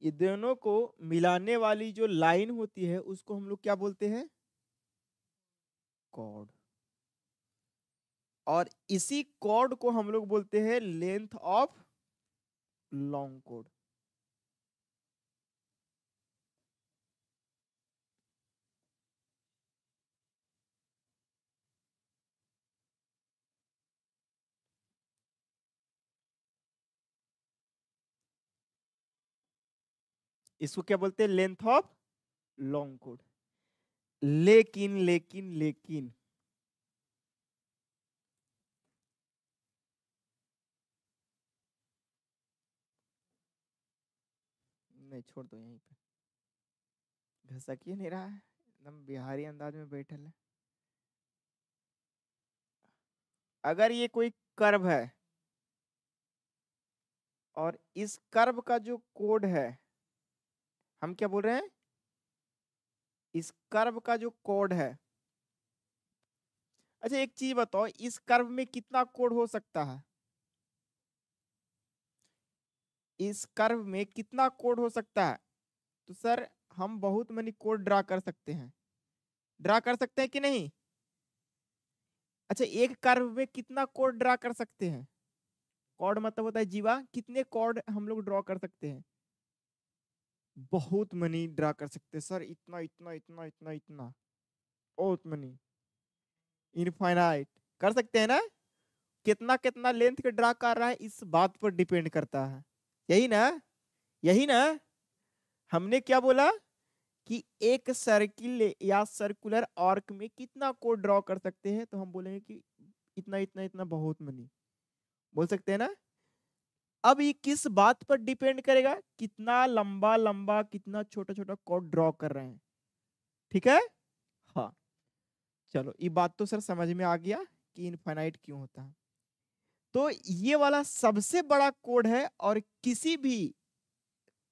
ये दोनों को मिलाने वाली जो लाइन होती है उसको हम लोग क्या बोलते हैं कॉर्ड और इसी कॉर्ड को हम लोग बोलते हैं लेंथ ऑफ लॉन्ग कोड इसको क्या बोलते हैं लेंथ ऑफ लॉन्ग कोड लेकिन लेकिन लेकिन नहीं छोड़ दो यहीं पे घसक ही नहीं रहा है एकदम बिहारी अंदाज में बैठे है अगर ये कोई कर्व है और इस कर्व का जो कोड है हम क्या बोल रहे हैं इस कर्व का जो कोड है अच्छा एक चीज बताओ इस कर्व में कितना कोड हो सकता है इस कर्व में कितना कोड हो सकता है तो सर हम बहुत मनी कोड ड्रा कर सकते हैं ड्रा कर सकते हैं कि नहीं अच्छा एक कर्व में कितना कोड ड्रा कर सकते हैं कोड मतलब होता है जीवा कितने कोड हम लोग ड्रॉ कर सकते हैं बहुत मनी ड्रा कर सकते सर इतना इतना इतना इतना इतना बहुत मनी इनफाइनाइट कर सकते हैं ना कितना कितना लेंथ का ड्रा कर रहा है इस बात पर डिपेंड करता है यही ना यही ना हमने क्या बोला कि एक सर्किल या सर्कुलर आर्क में कितना कोड ड्रॉ कर सकते हैं तो हम बोलेंगे कि इतना इतना इतना बहुत मनी बोल सकते हैं ना अब ये किस बात पर डिपेंड करेगा कितना लंबा लंबा कितना छोटा छोटा कोड ड्रॉ कर रहे हैं ठीक है हाँ चलो ये बात तो सर समझ में आ गया कि इनफाइनाइट क्यों होता है तो ये वाला सबसे बड़ा कोड है और किसी भी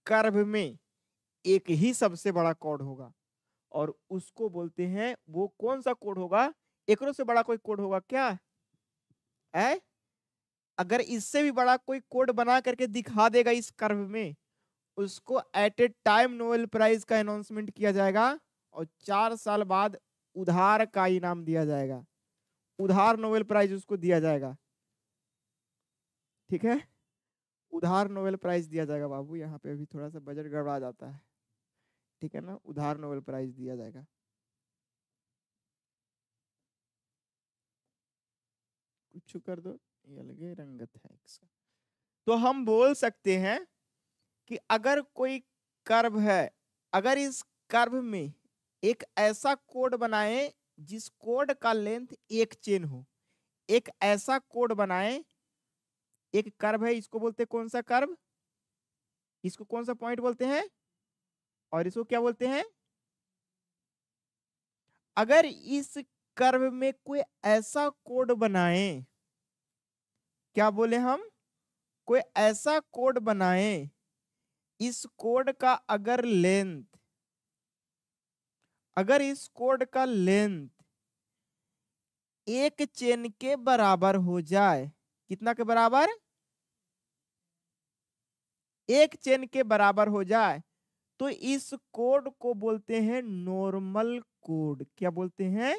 कर्व में एक ही सबसे बड़ा कोड होगा और उसको बोलते हैं वो कौन सा कोड होगा एक से बड़ा कोई कोड होगा क्या है अगर इससे भी बड़ा कोई कोड बना करके दिखा देगा इस कर्व में उसको at a time Nobel prize का अनाउंसमेंट किया जाएगा और चार साल बाद उधार का इनाम दिया जाएगा उधार नोबेल प्राइज उसको दिया जाएगा ठीक है उधार नोबेल प्राइज दिया जाएगा बाबू यहाँ पे अभी थोड़ा सा बजट गड़बड़ा जाता है ठीक है ना उधार नोबेल प्राइज दिया जाएगा कुछ कर दो ये अलग रंगत है तो हम बोल सकते हैं कि अगर कोई कर्व है अगर इस कर्व में एक ऐसा कोड बनाए जिस कोड का लेंथ एक चेन हो एक ऐसा कोड बनाए एक कर्व है इसको बोलते कौन सा कर्व इसको कौन सा पॉइंट बोलते हैं और इसको क्या बोलते हैं अगर इस कर्व में कोई ऐसा कोड बनाए क्या बोले हम कोई ऐसा कोड बनाए इस कोड का अगर लेंथ अगर इस कोड का लेंथ एक चेन के बराबर हो जाए कितना के बराबर एक चेन के बराबर हो जाए तो इस कोड को बोलते हैं नॉर्मल कोड क्या बोलते हैं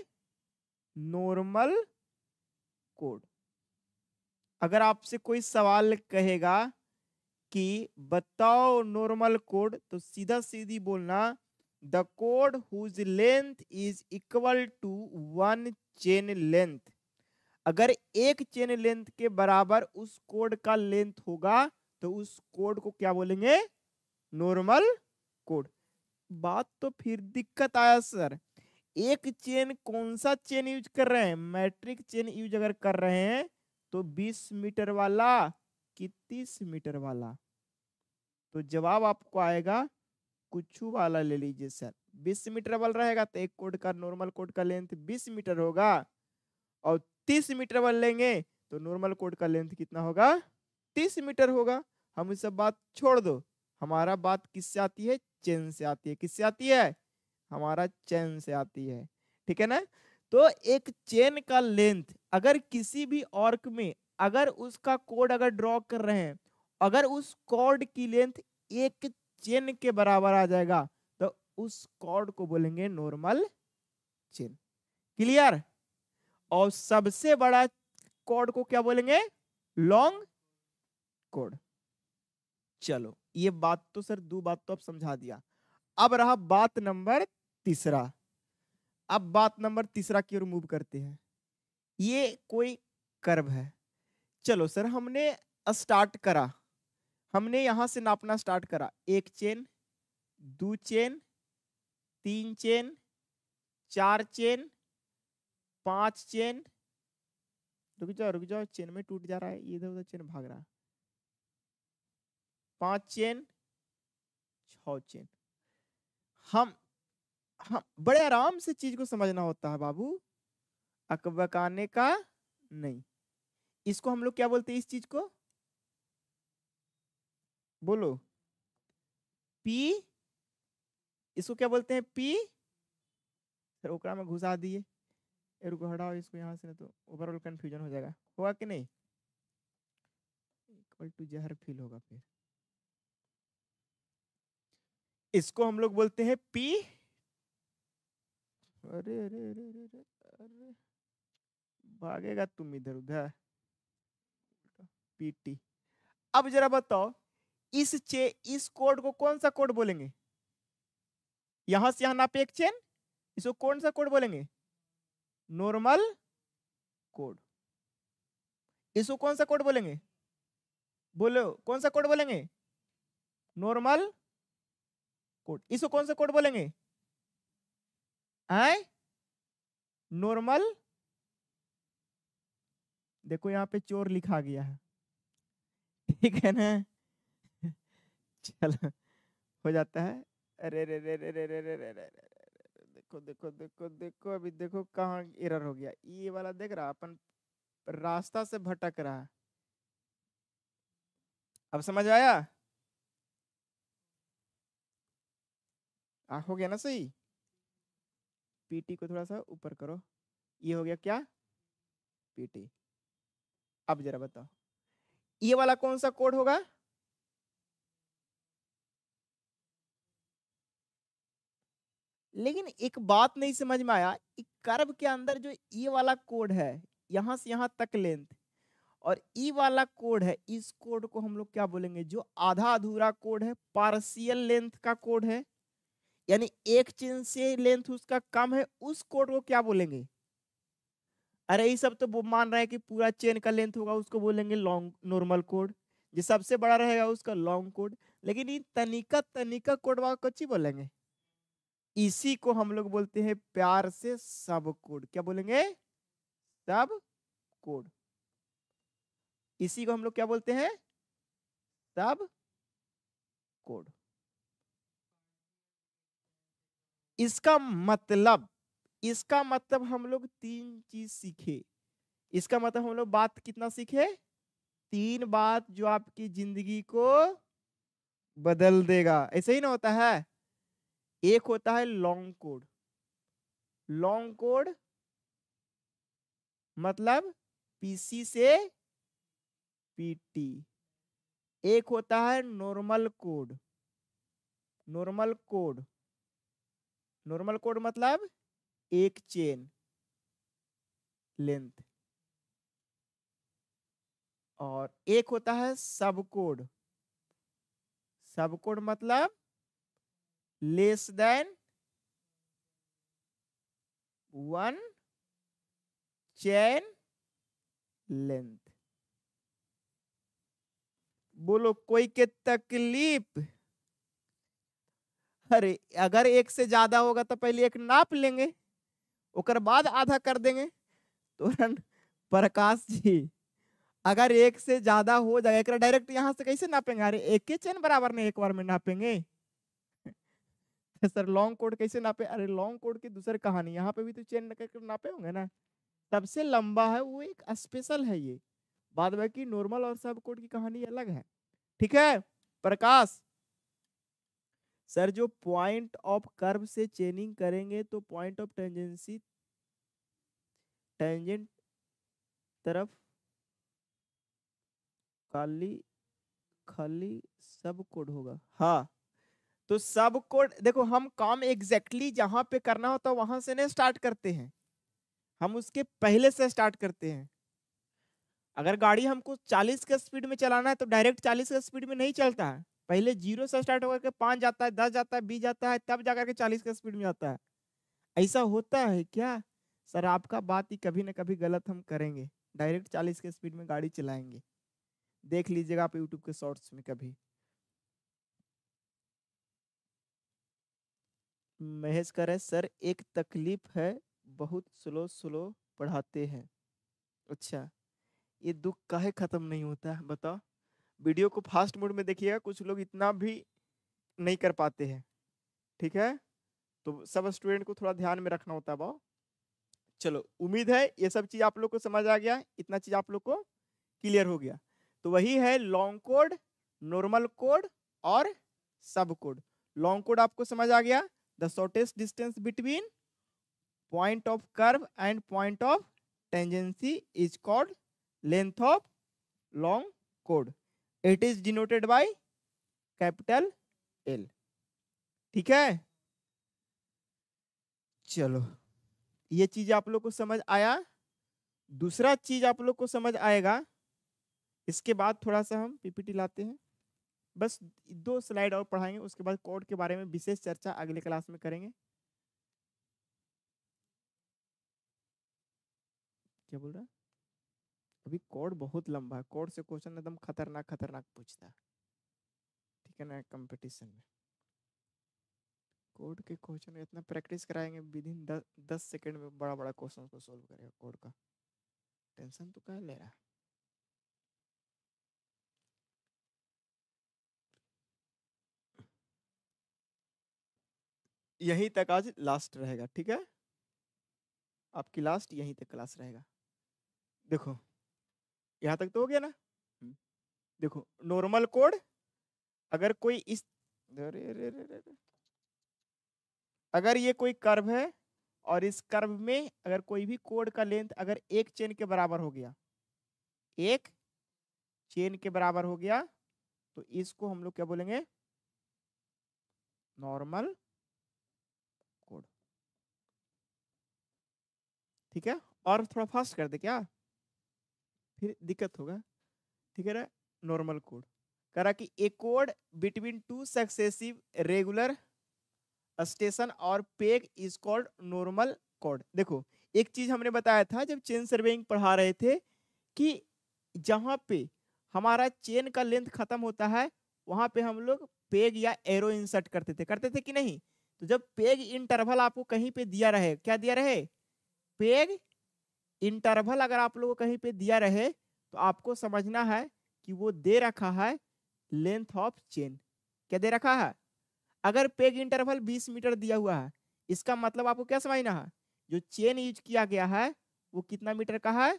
नॉर्मल कोड अगर आपसे कोई सवाल कहेगा कि बताओ नॉर्मल कोड तो सीधा सीधी बोलना the code whose length is equal to one chain length अगर एक चेन लेंथ के बराबर उस कोड का लेंथ होगा तो उस कोड को क्या बोलेंगे नॉर्मल कोड बात तो फिर दिक्कत आया सर एक चेन कौन सा चेन यूज कर रहे हैं मैट्रिक चेन यूज अगर कर रहे हैं तो 20 मीटर वाला कि 30 मीटर वाला तो जवाब आपको आएगा कुछू वाला ले लीजिए सर 20 मीटर वाला रहेगा तो एक कोड का नॉर्मल कोड का लेंथ 20 मीटर होगा और 30 मीटर वाला लेंगे तो नॉर्मल कोड का लेंथ कितना होगा 30 मीटर होगा हम इस बात छोड़ दो हमारा बात किससे आती है चेन से आती है किससे आती है हमारा चेन से आती है ठीक है ना तो एक चेन का लेंथ अगर किसी भी ऑर्क में अगर उसका कोड अगर ड्रॉ कर रहे हैं अगर उस कॉर्ड की लेंथ एक चेन के बराबर आ जाएगा तो उस कॉर्ड को बोलेंगे नॉर्मल चेन क्लियर और सबसे बड़ा कॉर्ड को क्या बोलेंगे लॉन्ग कॉर्ड चलो ये बात तो सर दो बात तो अब समझा दिया अब रहा बात नंबर तीसरा अब बात नंबर तीसरा की ओर मूव करते हैं ये कोई कर्व है चलो सर हमने स्टार्ट करा हमने यहां से नापना स्टार्ट करा एक चेन दो चेन तीन चेन चार चेन पांच चेन रुक जाओ रुक जाओ चेन में टूट जा रहा है इधर उधर चेन भाग रहा है पांच चेन छ चेन हम हम बड़े आराम से चीज को समझना होता है बाबू अकबकाने का नहीं इसको हम लोग क्या बोलते हैं इस चीज को बोलो पी इसको क्या बोलते हैं पी सर ओकरा में घुसा दिए रुको हटाओ इसको यहाँ से ना तो ओवरऑल कंफ्यूजन हो जाएगा होगा कि नहीं इक्वल टू जहर फील होगा फिर इसको हम लोग बोलते हैं पी अरे अरे अरे अरे अरे भागेगा तुम इधर उधर पीटी अब जरा बताओ इस चे इस कोड को कौन सा कोड बोलेंगे यहां से यहां नापे एक चेन इसको कौन सा कोड बोलेंगे नॉर्मल कोड इसको कौन सा कोड बोलेंगे बोलो कौन सा कोड बोलेंगे नॉर्मल कोड इसको कौन सा कोड बोलेंगे आए नॉर्मल देखो यहाँ पे चोर लिखा गया है ठीक है ना चलो हो जाता है अरे रे रे रे रे रे रे रे रे देखो देखो देखो देखो अभी देखो कहाँ एरर हो गया ये वाला देख रहा अपन रास्ता से भटक रहा अब समझ आया आ, हो गया ना सही पीटी को थोड़ा सा ऊपर करो ये हो गया क्या पीटी अब जरा बताओ ये वाला कौन सा कोड होगा लेकिन एक बात नहीं समझ में आया कर्व के अंदर जो ई वाला कोड है यहां से यहां तक लेंथ और ई वाला कोड है इस कोड को हम लोग क्या बोलेंगे जो आधा अधूरा कोड है पार्शियल लेंथ का कोड है यानी एक चिन्ह से लेंथ उसका कम है उस कोड को क्या बोलेंगे अरे ये सब तो वो मान रहे हैं कि पूरा चेन का लेंथ होगा उसको बोलेंगे लॉन्ग नॉर्मल कोड जो सबसे बड़ा रहेगा उसका लॉन्ग कोड लेकिन ये तनिका तनिका वाला कच्ची बोलेंगे इसी को हम लोग बोलते हैं प्यार से सब कोड क्या बोलेंगे सब कोड इसी को हम लोग क्या बोलते हैं सब कोड इसका मतलब इसका मतलब हम लोग तीन चीज सीखे इसका मतलब हम लोग बात कितना सीखे तीन बात जो आपकी जिंदगी को बदल देगा ऐसे ही ना होता है एक होता है लॉन्ग कोड लॉन्ग कोड मतलब पीसी से पीटी एक होता है normal code normal code normal code मतलब एक चेन लेंथ और एक होता है सब कोड सब कोड मतलब less than one chain length बोलो कोई के तकलीफ अरे अगर एक से ज्यादा होगा तो पहले एक नाप लेंगे ओकर बाद आधा कर देंगे तोरण प्रकाश जी अगर एक से ज्यादा हो जाए एक डायरेक्ट यहाँ से कैसे नापेंगे अरे एक के चेन बराबर नहीं एक बार में नापेंगे तो सर लॉन्ग कोड कैसे नापे अरे लॉन्ग कोड की दूसरी कहानी यहाँ पे भी तो चेन नापे होंगे ना सबसे लंबा है वो एक स्पेशल है ये बाद बाकी नॉर्मल और सब कोड की कहानी अलग है ठीक है प्रकाश सर जो पॉइंट ऑफ कर्व से चेनिंग करेंगे तो पॉइंट ऑफ टेंजेंसी टेंजेंट तरफ काली खाली सब कोड होगा हाँ तो सब कोड देखो हम काम एग्जैक्टली exactly जहां पे करना होता है वहां से नहीं स्टार्ट करते हैं हम उसके पहले से स्टार्ट करते हैं अगर गाड़ी हमको 40 के स्पीड में चलाना है तो डायरेक्ट 40 के स्पीड में नहीं चलता है पहले जीरो से स्टार्ट होकर के पाँच जाता है दस जाता है बीस जाता है तब जाकर के चालीस का स्पीड में आता है ऐसा होता है क्या सर आपका बात ही कभी ना कभी गलत हम करेंगे डायरेक्ट चालीस के स्पीड में गाड़ी चलाएंगे देख लीजिएगा आप यूट्यूब के शॉर्ट्स में कभी महेश करे सर एक तकलीफ है बहुत स्लो स्लो पढ़ाते हैं अच्छा ये दुख काहे ख़त्म नहीं होता है बताओ वीडियो को फास्ट मोड में देखिएगा कुछ लोग इतना भी नहीं कर पाते हैं ठीक है तो सब स्टूडेंट को थोड़ा ध्यान में रखना होता है भाव चलो उम्मीद है ये सब चीज़ आप लोग को समझ आ गया इतना चीज़ आप लोग को क्लियर हो गया तो वही है लॉन्ग कोड नॉर्मल कोड और सब कोड लॉन्ग कोड आपको समझ आ गया the shortest distance between point of curve and point of tangency is called length of long कोड it is denoted by capital L ठीक है चलो ये चीज आप लोग को समझ आया दूसरा चीज आप लोग को समझ आएगा इसके बाद थोड़ा सा हम पीपीटी लाते हैं बस दो स्लाइड और पढ़ाएंगे उसके बाद कोड के बारे में विशेष चर्चा अगले क्लास में करेंगे क्या बोल रहा है अभी कोड बहुत लंबा है कोड से क्वेश्चन एकदम खतरनाक खतरनाक पूछता है ठीक है ना कंपटीशन में कोड के क्वेश्चन इतना प्रैक्टिस कराएंगे विद इन दस दस सेकेंड में बड़ा बड़ा क्वेश्चन को सोल्व करेगा कोड का टेंशन तो क्या ले रहा है यहीं तक आज लास्ट रहेगा ठीक है आपकी लास्ट यहीं तक क्लास रहेगा देखो यहाँ तक तो हो गया ना देखो नॉर्मल कोड अगर कोई इस रे रे रे अगर ये कोई कर्व है और इस कर्व में अगर कोई भी कोड का लेंथ अगर एक चेन के बराबर हो गया एक चेन के बराबर हो गया तो इसको हम लोग क्या बोलेंगे नॉर्मल कोड ठीक है और थोड़ा फास्ट कर दे क्या फिर दिक्कत होगा ठीक है ना नॉर्मल कोड कह रहा कि ए कोड between two successive regular station और पेग इज कॉल्ड नॉर्मल कोड देखो एक चीज हमने बताया था जब चेन सर्वेइंग पढ़ा रहे थे कि जहाँ पे हमारा चेन का लेंथ खत्म होता है वहाँ पे हम लोग पेग या एरो इंसर्ट करते थे करते थे कि नहीं तो जब पेग इंटरवल आपको कहीं पे दिया रहे क्या दिया रहे पेग इंटरवल अगर आप लोगों कहीं पे दिया रहे तो आपको समझना है कि वो दे रखा है लेंथ ऑफ चेन क्या दे रखा है अगर पेग इंटरवल 20 मीटर दिया हुआ है इसका मतलब आपको क्या समझना है जो चेन यूज किया गया है वो कितना मीटर का है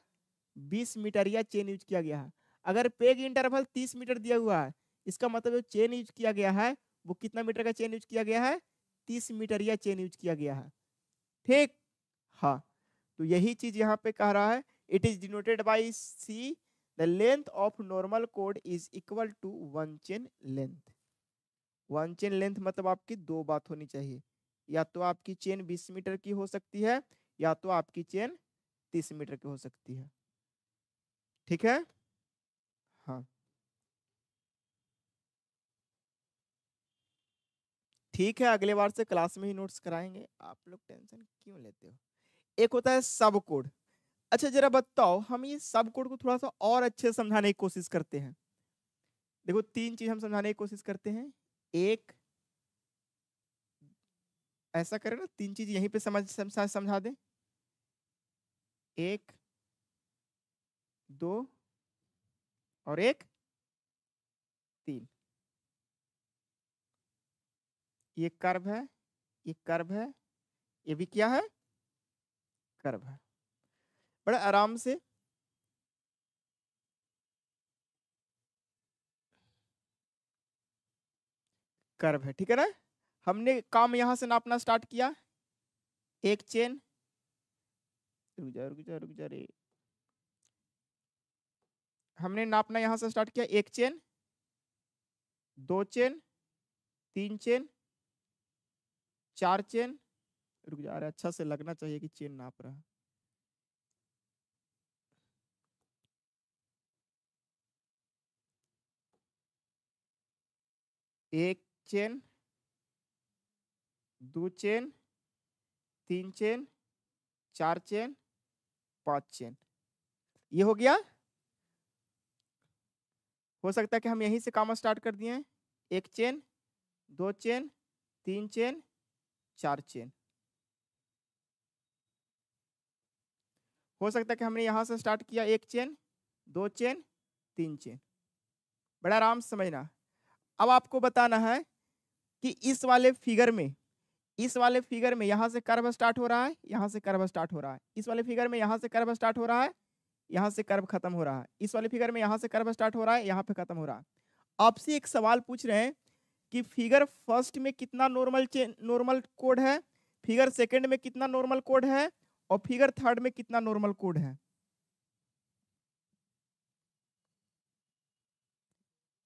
बीस मीटर या चेन यूज किया गया है अगर पेग इंटरवल तीस मीटर दिया हुआ है इसका मतलब जो चेन यूज किया गया है वो कितना मीटर का चेन यूज किया गया है तीस मीटर या चेन यूज किया गया है ठीक हाँ तो यही चीज यहाँ पे कह रहा है it is denoted by C the length of normal code is equal to one chain length one chain length मतलब आपकी दो बात होनी चाहिए या तो आपकी चेन बीस मीटर की हो सकती है या तो आपकी चेन तीस मीटर की हो सकती है ठीक है हाँ ठीक है अगले बार से क्लास में ही नोट्स कराएंगे आप लोग टेंशन क्यों लेते हो एक होता है सब कोड अच्छा जरा बताओ हम ये सब कोड को थोड़ा सा और अच्छे से समझाने की कोशिश करते हैं देखो तीन चीज हम समझाने की कोशिश करते हैं एक ऐसा करें ना तीन चीज यहीं पे समझ समझा, दे दें एक दो और एक तीन ये कर्व है ये कर्व है ये भी क्या है कर्व है बड़े आराम से कर्व है ठीक है ना हमने काम यहां से नापना स्टार्ट किया एक चेन रुक जा रुक जा रुक जा रे हमने नापना यहां से स्टार्ट किया एक चेन दो चेन तीन चेन चार चेन रुक जा रहा अच्छा से लगना चाहिए कि चेन नाप रहा एक चेन दो चेन तीन चेन चार चेन पांच चेन ये हो गया हो सकता है कि हम यहीं से काम स्टार्ट कर दिए एक चेन दो चेन तीन चेन चार चेन हो सकता है कि हमने यहाँ से स्टार्ट किया एक चेन दो चेन तीन चेन बड़ा आराम से समझना अब आपको बताना है कि इस वाले फिगर में इस वाले फिगर में यहाँ से कर्व स्टार्ट हो रहा है यहाँ से कर्व स्टार्ट हो रहा है इस वाले फिगर में यहाँ से कर्व स्टार्ट हो रहा है यहाँ से कर्व खत्म हो रहा है इस वाले फिगर में यहाँ से कर्व स्टार्ट हो रहा है यहाँ पे खत्म हो रहा है आपसे एक सवाल पूछ रहे हैं कि फिगर फर्स्ट में कितना नॉर्मल नॉर्मल कोड है फिगर सेकेंड में कितना नॉर्मल कोड है और फिगर थर्ड में कितना नॉर्मल कोड है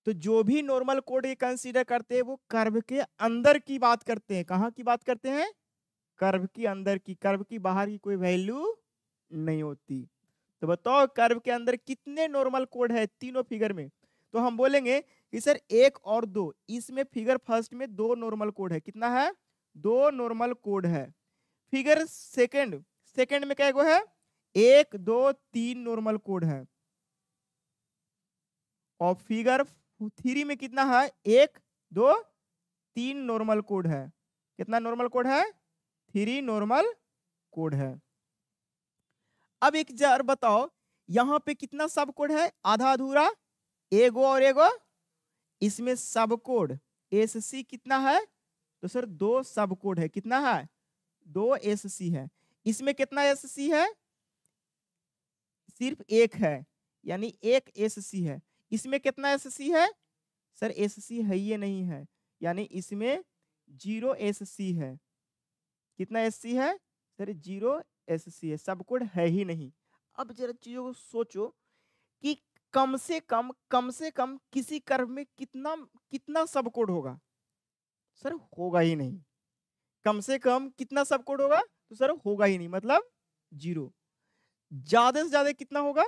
तो जो भी नॉर्मल कोड ये कंसीडर करते हैं वो कर्व के अंदर की बात करते हैं कहाँ की बात करते हैं कर्व की अंदर की कर्व की बाहर की कोई वैल्यू नहीं होती तो बताओ कर्व के अंदर कितने नॉर्मल कोड है तीनों फिगर में तो हम बोलेंगे कि सर एक और दो इसमें फिगर फर्स्ट में दो नॉर्मल कोड है कितना है दो नॉर्मल कोड है फिगर सेकंड सेकेंड में क्या है एक दो तीन नॉर्मल कोड है और फिगर थ्री में कितना है एक दो तीन नॉर्मल कोड है कितना नॉर्मल कोड है थ्री नॉर्मल कोड है अब एक जर बताओ यहाँ पे कितना सब कोड है आधा अधूरा एगो और एगो इसमें सब कोड एस सी कितना है तो सर दो सब कोड है कितना है दो एस सी है इसमें कितना एस सी है सिर्फ एक है यानी एक एस सी है इसमें कितना एस सी है सर एस सी है ये नहीं है यानी इसमें जीरो एस सी है कितना एस सी है सर जीरो एस सी है सब कुछ है ही नहीं अब जरा चीज़ों को सोचो कि कम से कम कम से कम किसी कर्व में कितना कितना सब कोड होगा सर होगा ही नहीं कम से कम कितना सब कोड होगा तो सर होगा ही नहीं मतलब जीरो ज्यादा से ज्यादा कितना होगा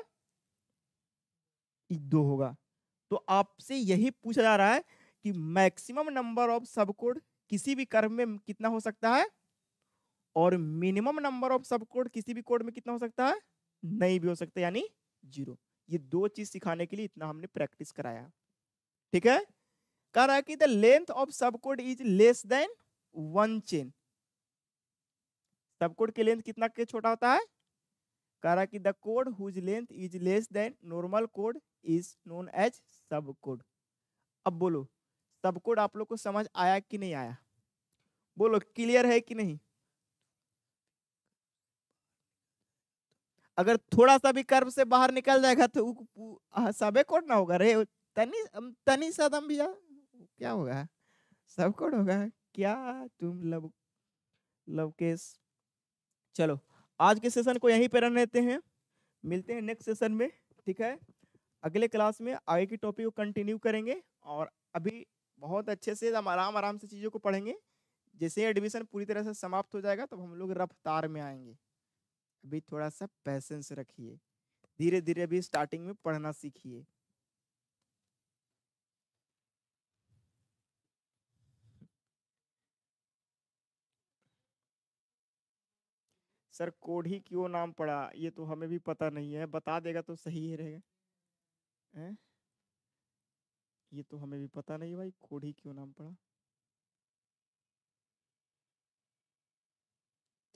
दो होगा तो आपसे यही पूछा जा रहा है कि मैक्सिमम नंबर ऑफ सब कोड किसी भी कर्म में कितना हो सकता है और मिनिमम नंबर ऑफ सब कोड किसी भी कोड में कितना हो सकता है नहीं भी हो सकता यानी जीरो ये दो चीज सिखाने के लिए इतना हमने प्रैक्टिस कराया ठीक है कह रहा है कि the length of sub code is less than one chain sub code की लेंथ कितना के छोटा होता है कह रहा कि the code whose length is less than normal code is known as sub code अब बोलो सब कोड आप लोग को समझ आया कि नहीं आया बोलो क्लियर है कि नहीं अगर थोड़ा सा भी कर्व से बाहर निकल जाएगा तो सब कोड ना होगा रे तनी तनी सदम भी क्या होगा सब कोड होगा क्या तुम लव लवकेश चलो आज के सेशन को यहीं पर रन लेते हैं मिलते हैं नेक्स्ट सेशन में ठीक है अगले क्लास में आगे की टॉपिक को कंटिन्यू करेंगे और अभी बहुत अच्छे से हम आराम आराम से चीज़ों को पढ़ेंगे जैसे एडमिशन पूरी तरह से समाप्त हो जाएगा तो हम लोग रफ्तार में आएंगे अभी थोड़ा सा पैसेंस रखिए धीरे धीरे अभी स्टार्टिंग में पढ़ना सीखिए सर कोढ़ी क्यों नाम पड़ा ये तो हमें भी पता नहीं है बता देगा तो सही ही रहेगा ये तो हमें भी पता नहीं भाई कोढ़ी क्यों नाम पड़ा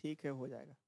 ठीक है हो जाएगा